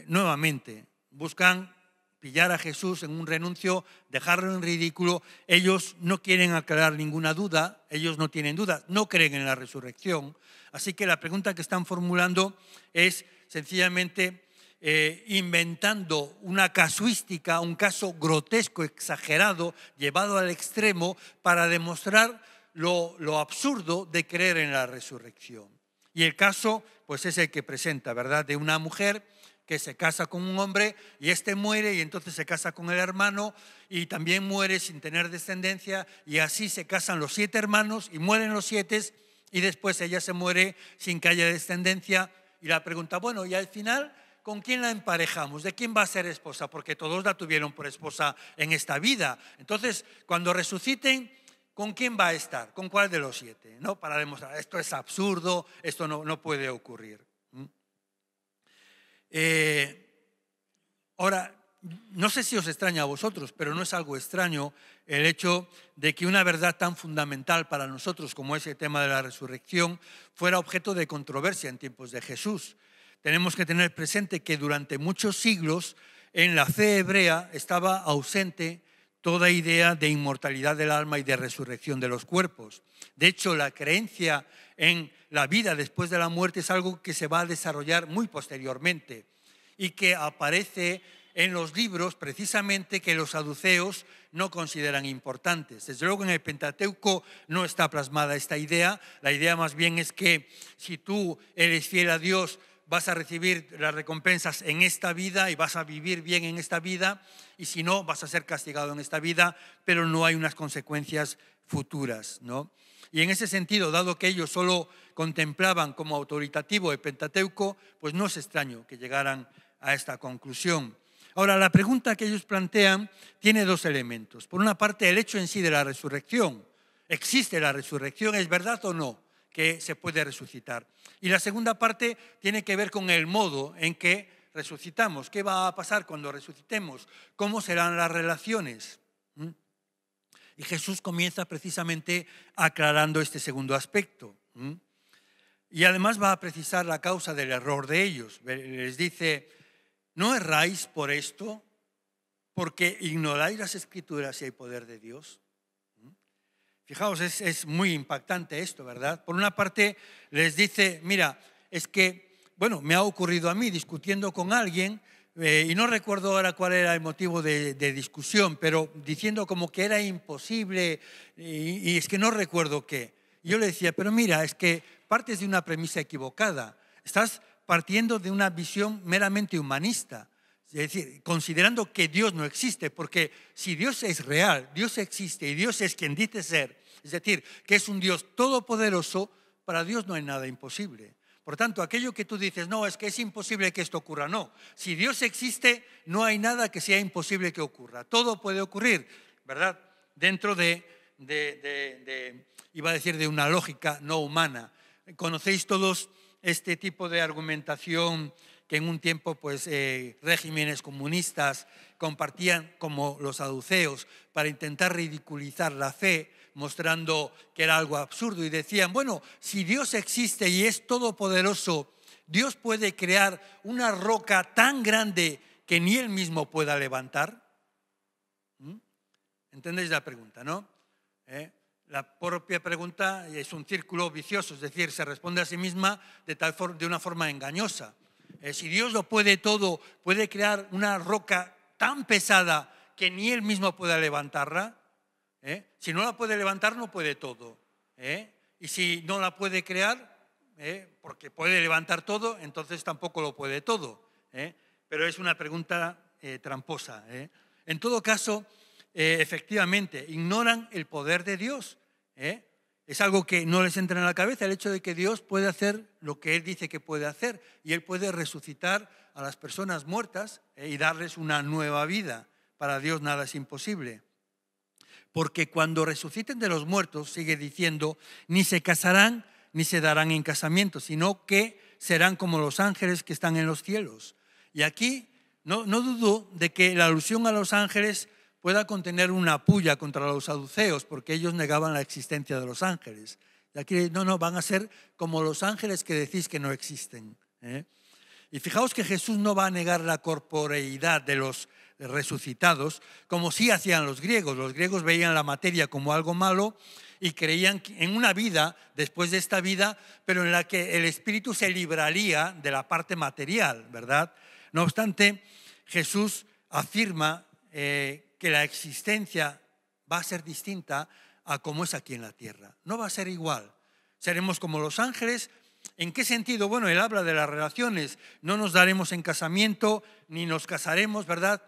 nuevamente, buscan pillar a Jesús en un renuncio, dejarlo en ridículo. Ellos no quieren aclarar ninguna duda, ellos no tienen duda, no creen en la resurrección. Así que la pregunta que están formulando es sencillamente eh, inventando una casuística, un caso grotesco, exagerado, llevado al extremo para demostrar lo, lo absurdo de creer en la resurrección. Y el caso, pues es el que presenta, ¿verdad? De una mujer que se casa con un hombre y este muere y entonces se casa con el hermano y también muere sin tener descendencia y así se casan los siete hermanos y mueren los siete y después ella se muere sin que haya descendencia y la pregunta, bueno, y al final, ¿con quién la emparejamos? ¿De quién va a ser esposa? Porque todos la tuvieron por esposa en esta vida. Entonces, cuando resuciten... ¿Con quién va a estar? ¿Con cuál de los siete? ¿No? Para demostrar, esto es absurdo, esto no, no puede ocurrir. Eh, ahora, no sé si os extraña a vosotros, pero no es algo extraño el hecho de que una verdad tan fundamental para nosotros como es el tema de la resurrección fuera objeto de controversia en tiempos de Jesús. Tenemos que tener presente que durante muchos siglos en la fe hebrea estaba ausente toda idea de inmortalidad del alma y de resurrección de los cuerpos. De hecho, la creencia en la vida después de la muerte es algo que se va a desarrollar muy posteriormente y que aparece en los libros precisamente que los saduceos no consideran importantes. Desde luego en el Pentateuco no está plasmada esta idea. La idea más bien es que si tú eres fiel a Dios vas a recibir las recompensas en esta vida y vas a vivir bien en esta vida, y si no, vas a ser castigado en esta vida, pero no hay unas consecuencias futuras, ¿no? Y en ese sentido, dado que ellos solo contemplaban como autoritativo el Pentateuco, pues no es extraño que llegaran a esta conclusión. Ahora, la pregunta que ellos plantean tiene dos elementos. Por una parte, el hecho en sí de la resurrección. ¿Existe la resurrección? ¿Es verdad o no? que se puede resucitar. Y la segunda parte tiene que ver con el modo en que resucitamos, qué va a pasar cuando resucitemos, cómo serán las relaciones. ¿Mm? Y Jesús comienza precisamente aclarando este segundo aspecto. ¿Mm? Y además va a precisar la causa del error de ellos. Les dice, ¿no erráis por esto? Porque ignoráis las escrituras y el poder de Dios. Fijaos, es, muy impactante esto, ¿verdad? Por una parte, les dice, mira, es que, bueno, me ha ocurrido a mí discutiendo con alguien, eh, y no recuerdo ahora cuál era el motivo de, discusión, pero diciendo como que era imposible, y, es que no recuerdo qué. yo le decía, pero mira, es que partes de una premisa equivocada, estás partiendo de una visión meramente humanista. Es decir, considerando que Dios no existe, porque si Dios es real, Dios existe y Dios es quien dice ser, es decir, que es un Dios todopoderoso, para Dios no hay nada imposible. Por tanto, aquello que tú dices, no, es que es imposible que esto ocurra, no. Si Dios existe, no hay nada que sea imposible que ocurra. Todo puede ocurrir, ¿verdad? Dentro de, de iba a decir, de una lógica no humana. Conocéis todos este tipo de argumentación que en un tiempo pues eh, regímenes comunistas compartían como los aduceos para intentar ridiculizar la fe mostrando que era algo absurdo y decían, bueno, si Dios existe y es todopoderoso, Dios puede crear una roca tan grande que ni él mismo pueda levantar. ¿Mm? ¿Entendéis la pregunta, no? ¿Eh? La propia pregunta es un círculo vicioso, es decir, se responde a sí misma de, tal de una forma engañosa. Eh, si Dios lo puede todo, puede crear una roca tan pesada que ni Él mismo pueda levantarla. ¿eh? Si no la puede levantar, no puede todo. ¿eh? Y si no la puede crear, porque puede levantar todo, entonces tampoco lo puede todo. Pero es una pregunta tramposa. En todo caso, efectivamente, ignoran el poder de Dios. ¿eh? Es algo que no les entra en la cabeza el hecho de que Dios puede hacer lo que Él dice que puede hacer y Él puede resucitar a las personas muertas eh, y darles una nueva vida. Para Dios nada es imposible. Porque cuando resuciten de los muertos, sigue diciendo, ni se casarán ni se darán en casamiento, sino que serán como los ángeles que están en los cielos. Y aquí no, no dudo de que la alusión a los ángeles pueda contener una puya contra los saduceos, porque ellos negaban la existencia de los ángeles. aquí no, no, van a ser como los ángeles que decís que no existen. ¿eh? Y fijaos que Jesús no va a negar la corporeidad de los resucitados, como sí hacían los griegos. Los griegos veían la materia como algo malo y creían en una vida después de esta vida, pero en la que el espíritu se libraría de la parte material, ¿verdad? No obstante, Jesús afirma eh, que la existencia va a ser distinta a como es aquí en la tierra. No va a ser igual. Seremos como los ángeles. ¿En qué sentido? Bueno, él habla de las relaciones. No nos daremos en casamiento, ni nos casaremos, ¿verdad?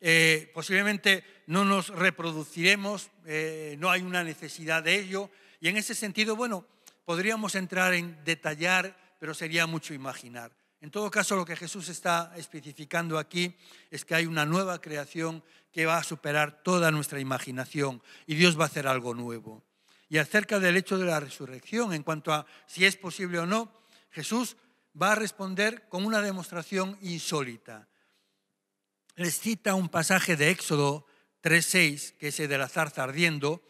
Eh, posiblemente no nos reproduciremos, eh, no hay una necesidad de ello. Y en ese sentido, bueno, podríamos entrar en detallar, pero sería mucho imaginar. En todo caso, lo que Jesús está especificando aquí es que hay una nueva creación que va a superar toda nuestra imaginación y Dios va a hacer algo nuevo. Y acerca del hecho de la resurrección, en cuanto a si es posible o no, Jesús va a responder con una demostración insólita. Les cita un pasaje de Éxodo 3.6, que es el de la zarza ardiendo,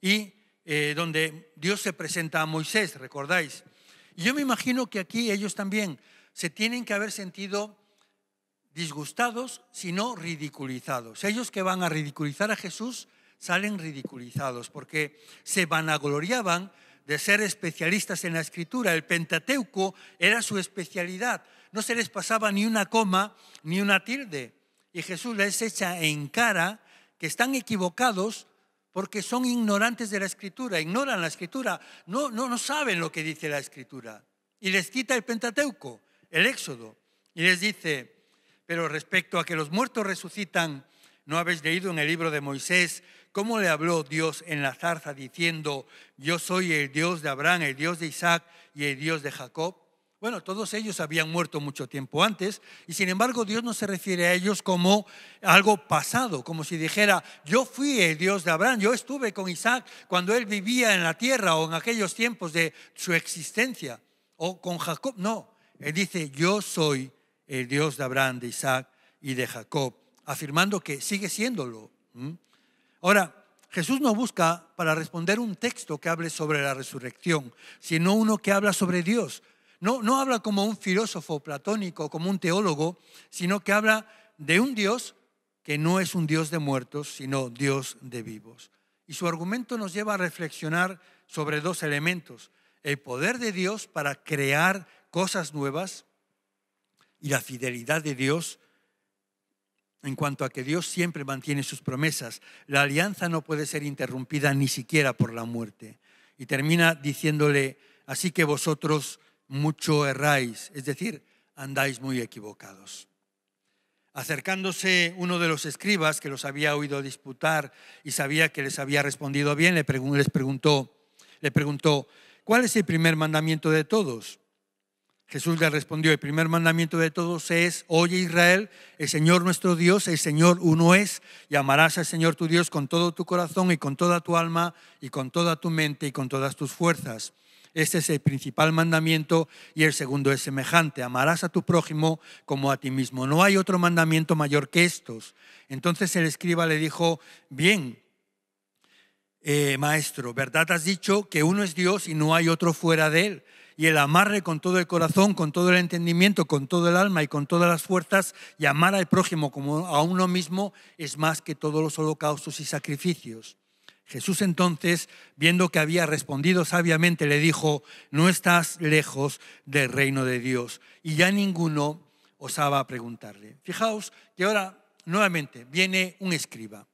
y eh, donde Dios se presenta a Moisés, recordáis. Y yo me imagino que aquí ellos también se tienen que haber sentido disgustados, sino ridiculizados. Ellos que van a ridiculizar a Jesús salen ridiculizados porque se vanagloriaban de ser especialistas en la escritura. El Pentateuco era su especialidad. No se les pasaba ni una coma ni una tilde. Y Jesús les echa en cara que están equivocados porque son ignorantes de la escritura, ignoran la escritura, no, no, no saben lo que dice la escritura. Y les quita el Pentateuco, el Éxodo, y les dice, pero respecto a que los muertos resucitan, ¿no habéis leído en el libro de Moisés cómo le habló Dios en la zarza diciendo, yo soy el Dios de Abraham, el Dios de Isaac y el Dios de Jacob? Bueno, todos ellos habían muerto mucho tiempo antes y sin embargo Dios no se refiere a ellos como algo pasado, como si dijera, yo fui el Dios de Abraham, yo estuve con Isaac cuando él vivía en la tierra o en aquellos tiempos de su existencia, o con Jacob. No, él dice, yo soy el Dios de Abraham, de Isaac y de Jacob, afirmando que sigue siéndolo. Ahora, Jesús no busca para responder un texto que hable sobre la resurrección, sino uno que habla sobre Dios. No, habla como un filósofo platónico, como un teólogo, sino que habla de un Dios que no es un Dios de muertos, sino Dios de vivos. Y su argumento nos lleva a reflexionar sobre dos elementos, el poder de Dios para crear cosas nuevas y la fidelidad de Dios en cuanto a que Dios siempre mantiene sus promesas. La alianza no puede ser interrumpida ni siquiera por la muerte. Y termina diciéndole, así que vosotros mucho erráis, es decir, andáis muy equivocados. Acercándose uno de los escribas que los había oído disputar y sabía que les había respondido bien, les preguntó, le preguntó, ¿cuál es el primer mandamiento de todos? Jesús le respondió, el primer mandamiento de todos es, oye Israel, el Señor nuestro Dios, el Señor uno es, y amarás al Señor tu Dios con todo tu corazón y con toda tu alma y con toda tu mente y con todas tus fuerzas. Este es el principal mandamiento y el segundo es semejante, amarás a tu prójimo como a ti mismo. No hay otro mandamiento mayor que estos. Entonces el escriba le dijo, bien, eh, maestro, ¿verdad has dicho que uno es Dios y no hay otro fuera de él? y el amarre con todo el corazón, con todo el entendimiento, con todo el alma y con todas las fuerzas y amar al prójimo como a uno mismo es más que todos los holocaustos y sacrificios. Jesús entonces, viendo que había respondido sabiamente, le dijo, no estás lejos del reino de Dios. Y ya ninguno osaba preguntarle. Fijaos que ahora nuevamente viene un escriba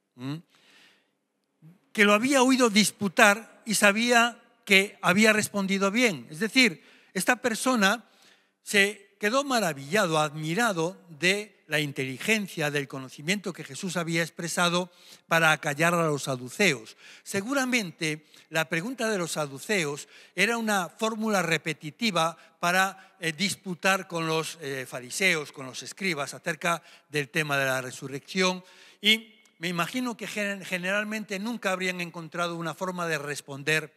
que lo había oído disputar y sabía que había respondido bien. Es decir, esta persona se quedó maravillado, admirado de la inteligencia, del conocimiento que Jesús había expresado para acallar a los saduceos. Seguramente la pregunta de los saduceos era una fórmula repetitiva para eh, disputar con los eh, fariseos, con los escribas, acerca del tema de la resurrección y me imagino que generalmente nunca habrían encontrado una forma de responder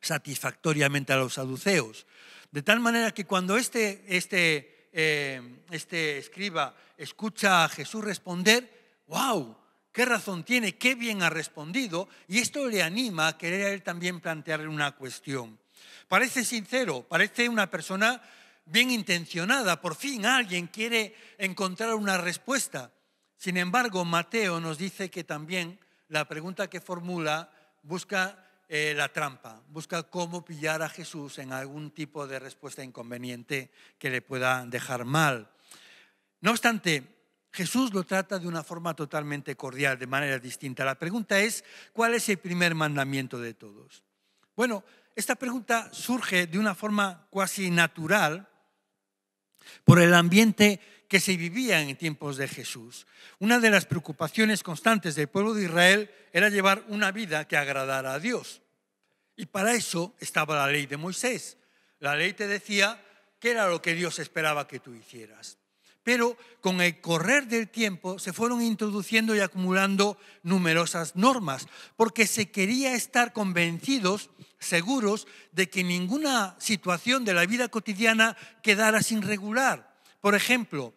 satisfactoriamente a los saduceos. De tal manera que cuando este, este, eh, este escriba escucha a Jesús responder, wow, qué razón tiene, qué bien ha respondido, y esto le anima a querer él también plantearle una cuestión. Parece sincero, parece una persona bien intencionada, por fin alguien quiere encontrar una respuesta. Sin embargo, Mateo nos dice que también la pregunta que formula busca eh, la trampa, busca cómo pillar a Jesús en algún tipo de respuesta inconveniente que le pueda dejar mal. No obstante, Jesús lo trata de una forma totalmente cordial, de manera distinta. La pregunta es, ¿cuál es el primer mandamiento de todos? Bueno, esta pregunta surge de una forma cuasi natural por el ambiente que se vivían en tiempos de Jesús. Una de las preocupaciones constantes del pueblo de Israel era llevar una vida que agradara a Dios. Y para eso estaba la ley de Moisés. La ley te decía qué era lo que Dios esperaba que tú hicieras. Pero con el correr del tiempo se fueron introduciendo y acumulando numerosas normas, porque se quería estar convencidos, seguros, de que ninguna situación de la vida cotidiana quedara sin regular. Por ejemplo,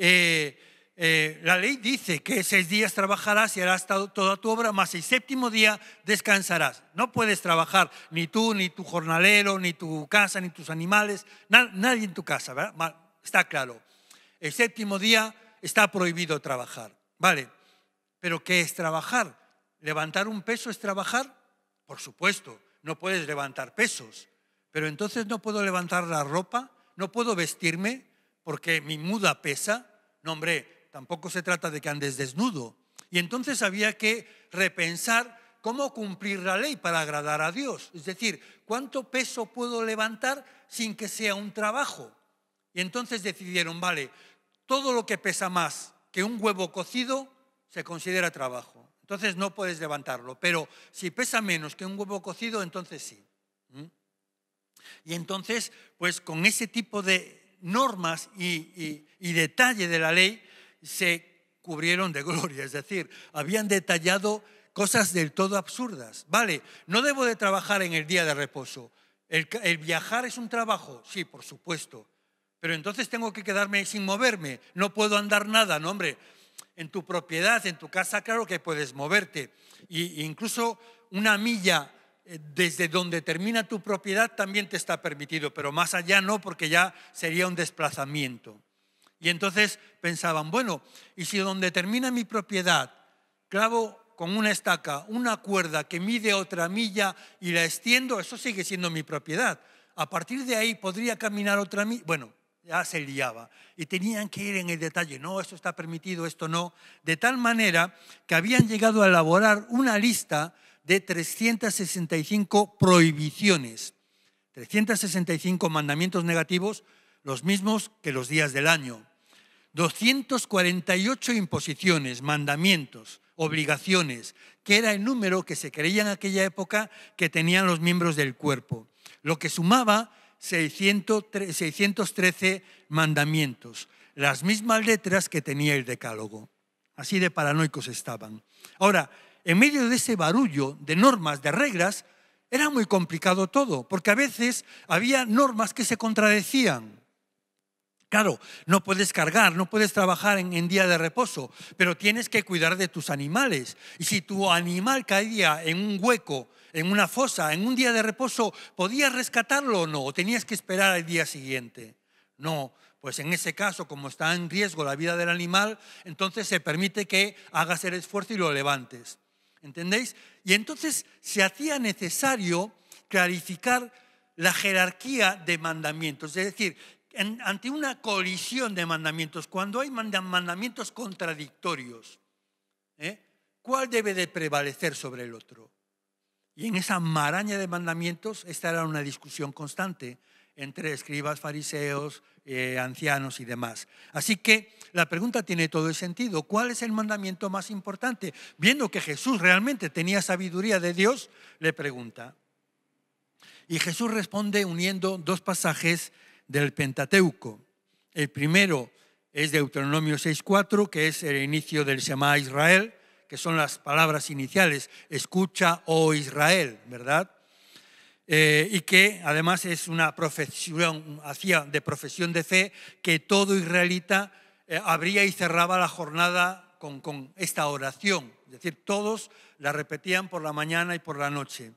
eh, eh, la ley dice que seis días trabajarás y harás toda tu obra, más el séptimo día descansarás. No puedes trabajar ni tú, ni tu jornalero, ni tu casa, ni tus animales, nadie en tu casa, ¿verdad? Está claro. El séptimo día está prohibido trabajar, ¿vale? Pero ¿qué es trabajar? ¿Levantar un peso es trabajar? Por supuesto, no puedes levantar pesos, pero entonces no puedo levantar la ropa, no puedo vestirme, porque mi muda pesa. No, hombre, tampoco se trata de que andes desnudo. Y entonces había que repensar cómo cumplir la ley para agradar a Dios. Es decir, ¿cuánto peso puedo levantar sin que sea un trabajo? Y entonces decidieron, vale, todo lo que pesa más que un huevo cocido se considera trabajo. Entonces no puedes levantarlo, pero si pesa menos que un huevo cocido, entonces sí. ¿Mm? Y entonces, pues con ese tipo de normas y, y, de la ley se cubrieron de gloria, es decir, habían detallado cosas del todo absurdas. Vale, no debo de trabajar en el día de reposo. El, viajar es un trabajo, sí, por supuesto, pero entonces tengo que quedarme sin moverme, no puedo andar nada, no hombre. En tu propiedad, en tu casa, claro que puedes moverte. Y, incluso una milla eh, desde donde termina tu propiedad también te está permitido, pero más allá no, porque ya sería un desplazamiento. Y entonces pensaban, bueno, ¿y si donde termina mi propiedad clavo con una estaca una cuerda que mide otra milla y la extiendo? Eso sigue siendo mi propiedad. A partir de ahí podría caminar otra milla. Bueno, ya se liaba. Y tenían que ir en el detalle, no, esto está permitido, esto no. De tal manera que habían llegado a elaborar una lista de 365 prohibiciones, 365 mandamientos negativos, los mismos que los días del año, 248 imposiciones, mandamientos, obligaciones, que era el número que se creía en aquella época que tenían los miembros del cuerpo, lo que sumaba 613 mandamientos, las mismas letras que tenía el decálogo. Así de paranoicos estaban. Ahora, en medio de ese barullo de normas, de reglas, era muy complicado todo, porque a veces había normas que se contradecían. Claro, no puedes cargar, no puedes trabajar en, día de reposo, pero tienes que cuidar de tus animales. Y si tu animal caía en un hueco, en una fosa, en un día de reposo, ¿podías rescatarlo o no? ¿O tenías que esperar al día siguiente? No, pues en ese caso, como está en riesgo la vida del animal, entonces se permite que hagas el esfuerzo y lo levantes. ¿Entendéis? Y entonces se hacía necesario clarificar la jerarquía de mandamientos. Es decir, ante una colisión de mandamientos, cuando hay mandamientos contradictorios, ¿eh? ¿cuál debe de prevalecer sobre el otro? Y en esa maraña de mandamientos, esta era una discusión constante entre escribas, fariseos, eh, ancianos y demás. Así que la pregunta tiene todo el sentido. ¿Cuál es el mandamiento más importante? Viendo que Jesús realmente tenía sabiduría de Dios, le pregunta. Y Jesús responde uniendo dos pasajes del Pentateuco. El primero es Deuteronomio 6.4, que es el inicio del Shema Israel, que son las palabras iniciales, escucha, oh Israel, ¿verdad? Eh, y que además es una profesión, hacía de profesión de fe que todo israelita eh, abría y cerraba la jornada con, con esta oración. Es decir, todos la repetían por la mañana y por la noche.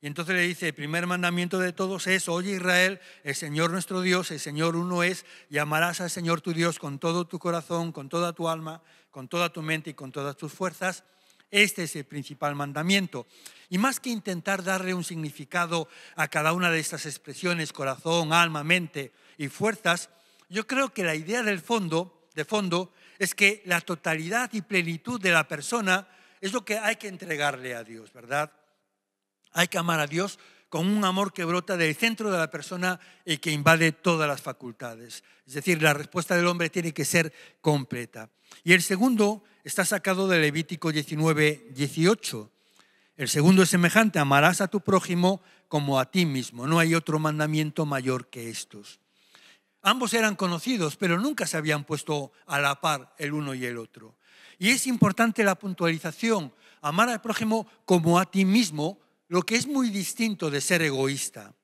Y entonces le dice, el primer mandamiento de todos es, oye Israel, el Señor nuestro Dios, el Señor uno es, Llamarás al Señor tu Dios con todo tu corazón, con toda tu alma, con toda tu mente y con todas tus fuerzas este es el principal mandamiento. Y más que intentar darle un significado a cada una de estas expresiones, corazón, alma, mente y fuerzas, yo creo que la idea del fondo, de fondo, es que la totalidad y plenitud de la persona es lo que hay que entregarle a Dios, ¿verdad? Hay que amar a Dios con un amor que brota del centro de la persona y que invade todas las facultades. Es decir, la respuesta del hombre tiene que ser completa. Y el segundo está sacado de Levítico 19, 18. El segundo es semejante, amarás a tu prójimo como a ti mismo. No hay otro mandamiento mayor que estos. Ambos eran conocidos, pero nunca se habían puesto a la par el uno y el otro. Y es importante la puntualización, amar al prójimo como a ti mismo, lo que es muy distinto de ser egoísta.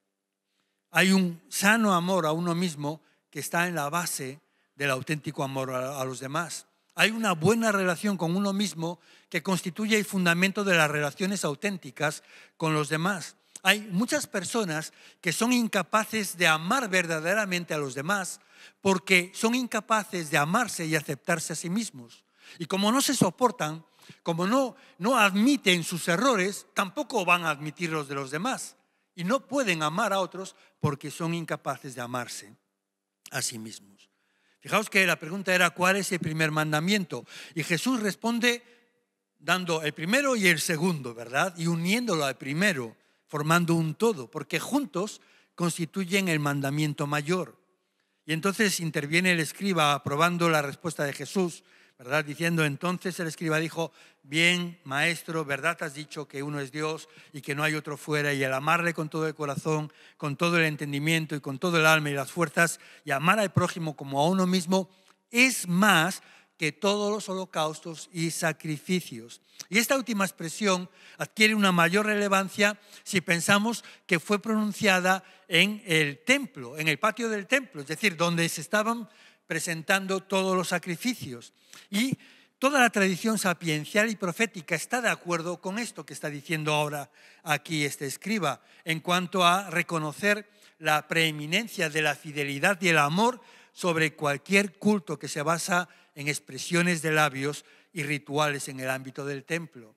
Hay un sano amor a uno mismo que está en la base del auténtico amor a los demás hay una buena relación con uno mismo que constituye el fundamento de las relaciones auténticas con los demás. Hay muchas personas que son incapaces de amar verdaderamente a los demás porque son incapaces de amarse y aceptarse a sí mismos. Y como no se soportan, como no, no admiten sus errores, tampoco van a admitir los de los demás. Y no pueden amar a otros porque son incapaces de amarse a sí mismos. Fijaos que la pregunta era, ¿cuál es el primer mandamiento? Y Jesús responde dando el primero y el segundo, ¿verdad? Y uniéndolo al primero, formando un todo, porque juntos constituyen el mandamiento mayor. Y entonces interviene el escriba aprobando la respuesta de Jesús ¿verdad? Diciendo, entonces el escriba dijo, bien, maestro, ¿verdad has dicho que uno es Dios y que no hay otro fuera? Y el amarle con todo el corazón, con todo el entendimiento y con todo el alma y las fuerzas, y amar al prójimo como a uno mismo, es más que todos los holocaustos y sacrificios. Y esta última expresión adquiere una mayor relevancia si pensamos que fue pronunciada en el templo, en el patio del templo, es decir, donde se estaban presentando todos los sacrificios. Y toda la tradición sapiencial y profética está de acuerdo con esto que está diciendo ahora aquí este escriba, en cuanto a reconocer la preeminencia de la fidelidad y el amor sobre cualquier culto que se basa en expresiones de labios y rituales en el ámbito del templo.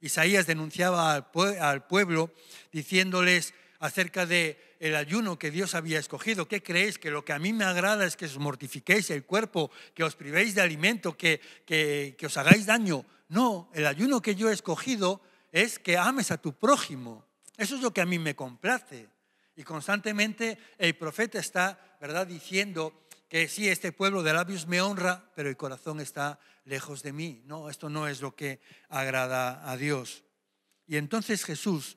Isaías denunciaba al, pueblo diciéndoles, acerca de el ayuno que Dios había escogido. ¿Qué creéis? Que lo que a mí me agrada es que os mortifiquéis el cuerpo, que os privéis de alimento, que, que, que os hagáis daño. No, el ayuno que yo he escogido es que ames a tu prójimo. Eso es lo que a mí me complace. Y constantemente el profeta está, ¿verdad?, diciendo que sí, este pueblo de labios me honra, pero el corazón está lejos de mí. No, esto no es lo que agrada a Dios. Y entonces Jesús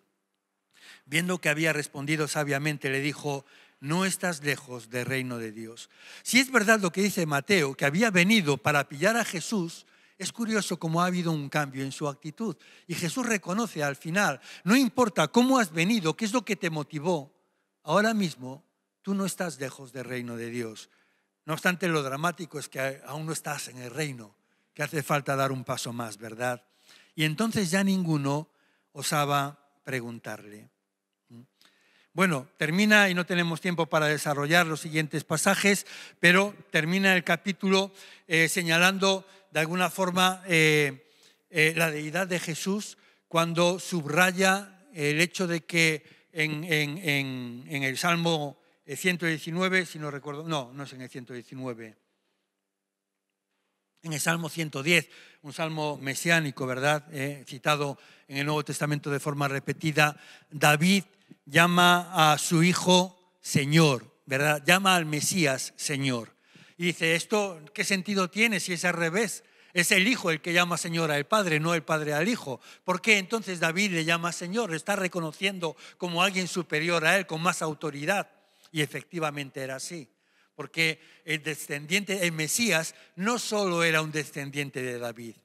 viendo que había respondido sabiamente, le dijo, no estás lejos del reino de Dios. Si es verdad lo que dice Mateo, que había venido para pillar a Jesús, es curioso cómo ha habido un cambio en su actitud. Y Jesús reconoce al final, no importa cómo has venido, qué es lo que te motivó, ahora mismo tú no estás lejos del reino de Dios. No obstante, lo dramático es que aún no estás en el reino, que hace falta dar un paso más, ¿verdad? Y entonces ya ninguno osaba preguntarle. Bueno, termina y no tenemos tiempo para desarrollar los siguientes pasajes, pero termina el capítulo eh, señalando de alguna forma eh, eh, la deidad de Jesús cuando subraya el hecho de que en, en el Salmo 119, si no recuerdo, no, no es en el 119, en el Salmo 110, un salmo mesiánico, ¿verdad? citado en el Nuevo Testamento de forma repetida, David llama a su hijo Señor, ¿verdad? Llama al Mesías Señor. Y dice, ¿esto qué sentido tiene si es al revés? Es el hijo el que llama Señor al padre, no el padre al hijo. ¿Por qué entonces David le llama Señor? está reconociendo como alguien superior a él, con más autoridad. Y efectivamente era así porque el descendiente, el Mesías, no solo era un descendiente de David,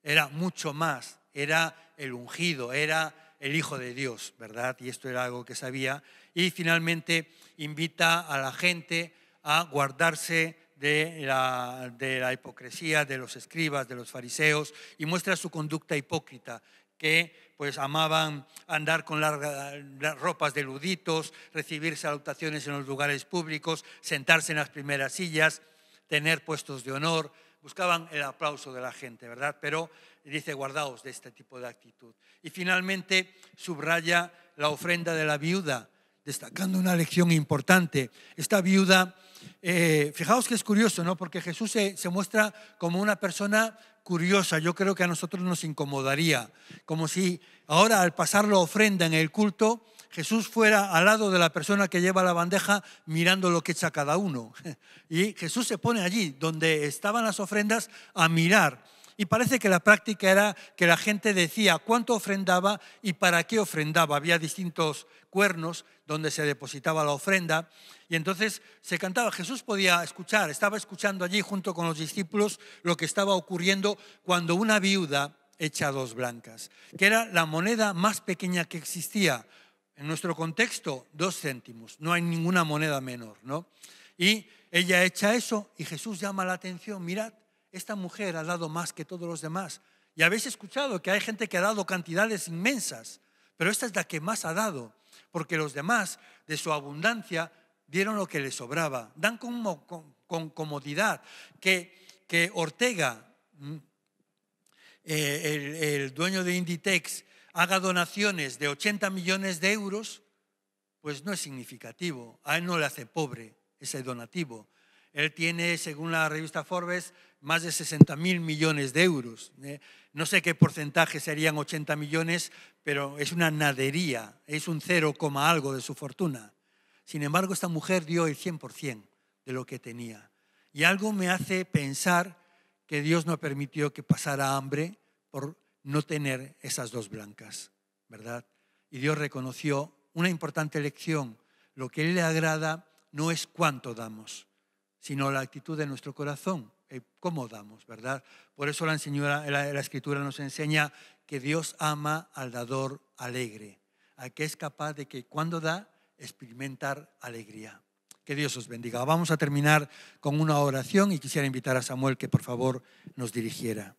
era mucho más, era el ungido, era el Hijo de Dios, ¿verdad? Y esto era algo que sabía. Y finalmente invita a la gente a guardarse de la, de la hipocresía de los escribas, de los fariseos, y muestra su conducta hipócrita, que pues amaban andar con largas ropas de luditos, recibir salutaciones en los lugares públicos, sentarse en las primeras sillas, tener puestos de honor, buscaban el aplauso de la gente, ¿verdad? Pero dice, guardaos de este tipo de actitud. Y finalmente subraya la ofrenda de la viuda, destacando una lección importante. Esta viuda, eh, fijaos que es curioso, ¿no? Porque Jesús se, se muestra como una persona curiosa, yo creo que a nosotros nos incomodaría, como si ahora al pasar la ofrenda en el culto, Jesús fuera al lado de la persona que lleva la bandeja mirando lo que echa cada uno. *laughs* Y Jesús se pone allí, donde estaban las ofrendas, a mirar y parece que la práctica era que la gente decía cuánto ofrendaba y para qué ofrendaba. Había distintos cuernos donde se depositaba la ofrenda y entonces se cantaba. Jesús podía escuchar, estaba escuchando allí junto con los discípulos lo que estaba ocurriendo cuando una viuda echa dos blancas, que era la moneda más pequeña que existía. En nuestro contexto, dos céntimos, no hay ninguna moneda menor, ¿no? Y ella echa eso y Jesús llama la atención, mirad, esta mujer ha dado más que todos los demás. Y habéis escuchado que hay gente que ha dado cantidades inmensas, pero esta es la que más ha dado, porque los demás de su abundancia dieron lo que les sobraba. Dan con, comodidad que, Ortega, mm, eh, el, el dueño de Inditex, haga donaciones de 80 millones de euros, pues no es significativo. A él no le hace pobre ese donativo. Él tiene, según la revista Forbes, más de 60 mil millones de euros. ¿eh? No sé qué porcentaje serían 80 millones, pero es una nadería, es un cero coma algo de su fortuna. Sin embargo, esta mujer dio el 100% de lo que tenía. Y algo me hace pensar que Dios no permitió que pasara hambre por no tener esas dos blancas, ¿verdad? Y Dios reconoció una importante lección. Lo que a Él le agrada no es cuánto damos, sino la actitud de nuestro corazón, eh, cómo damos, ¿verdad? Por eso la, enseñora, la, escritura nos enseña que Dios ama al dador alegre, al que es capaz de que cuando da, experimentar alegría. Que Dios os bendiga. Vamos a terminar con una oración y quisiera invitar a Samuel que por favor nos dirigiera.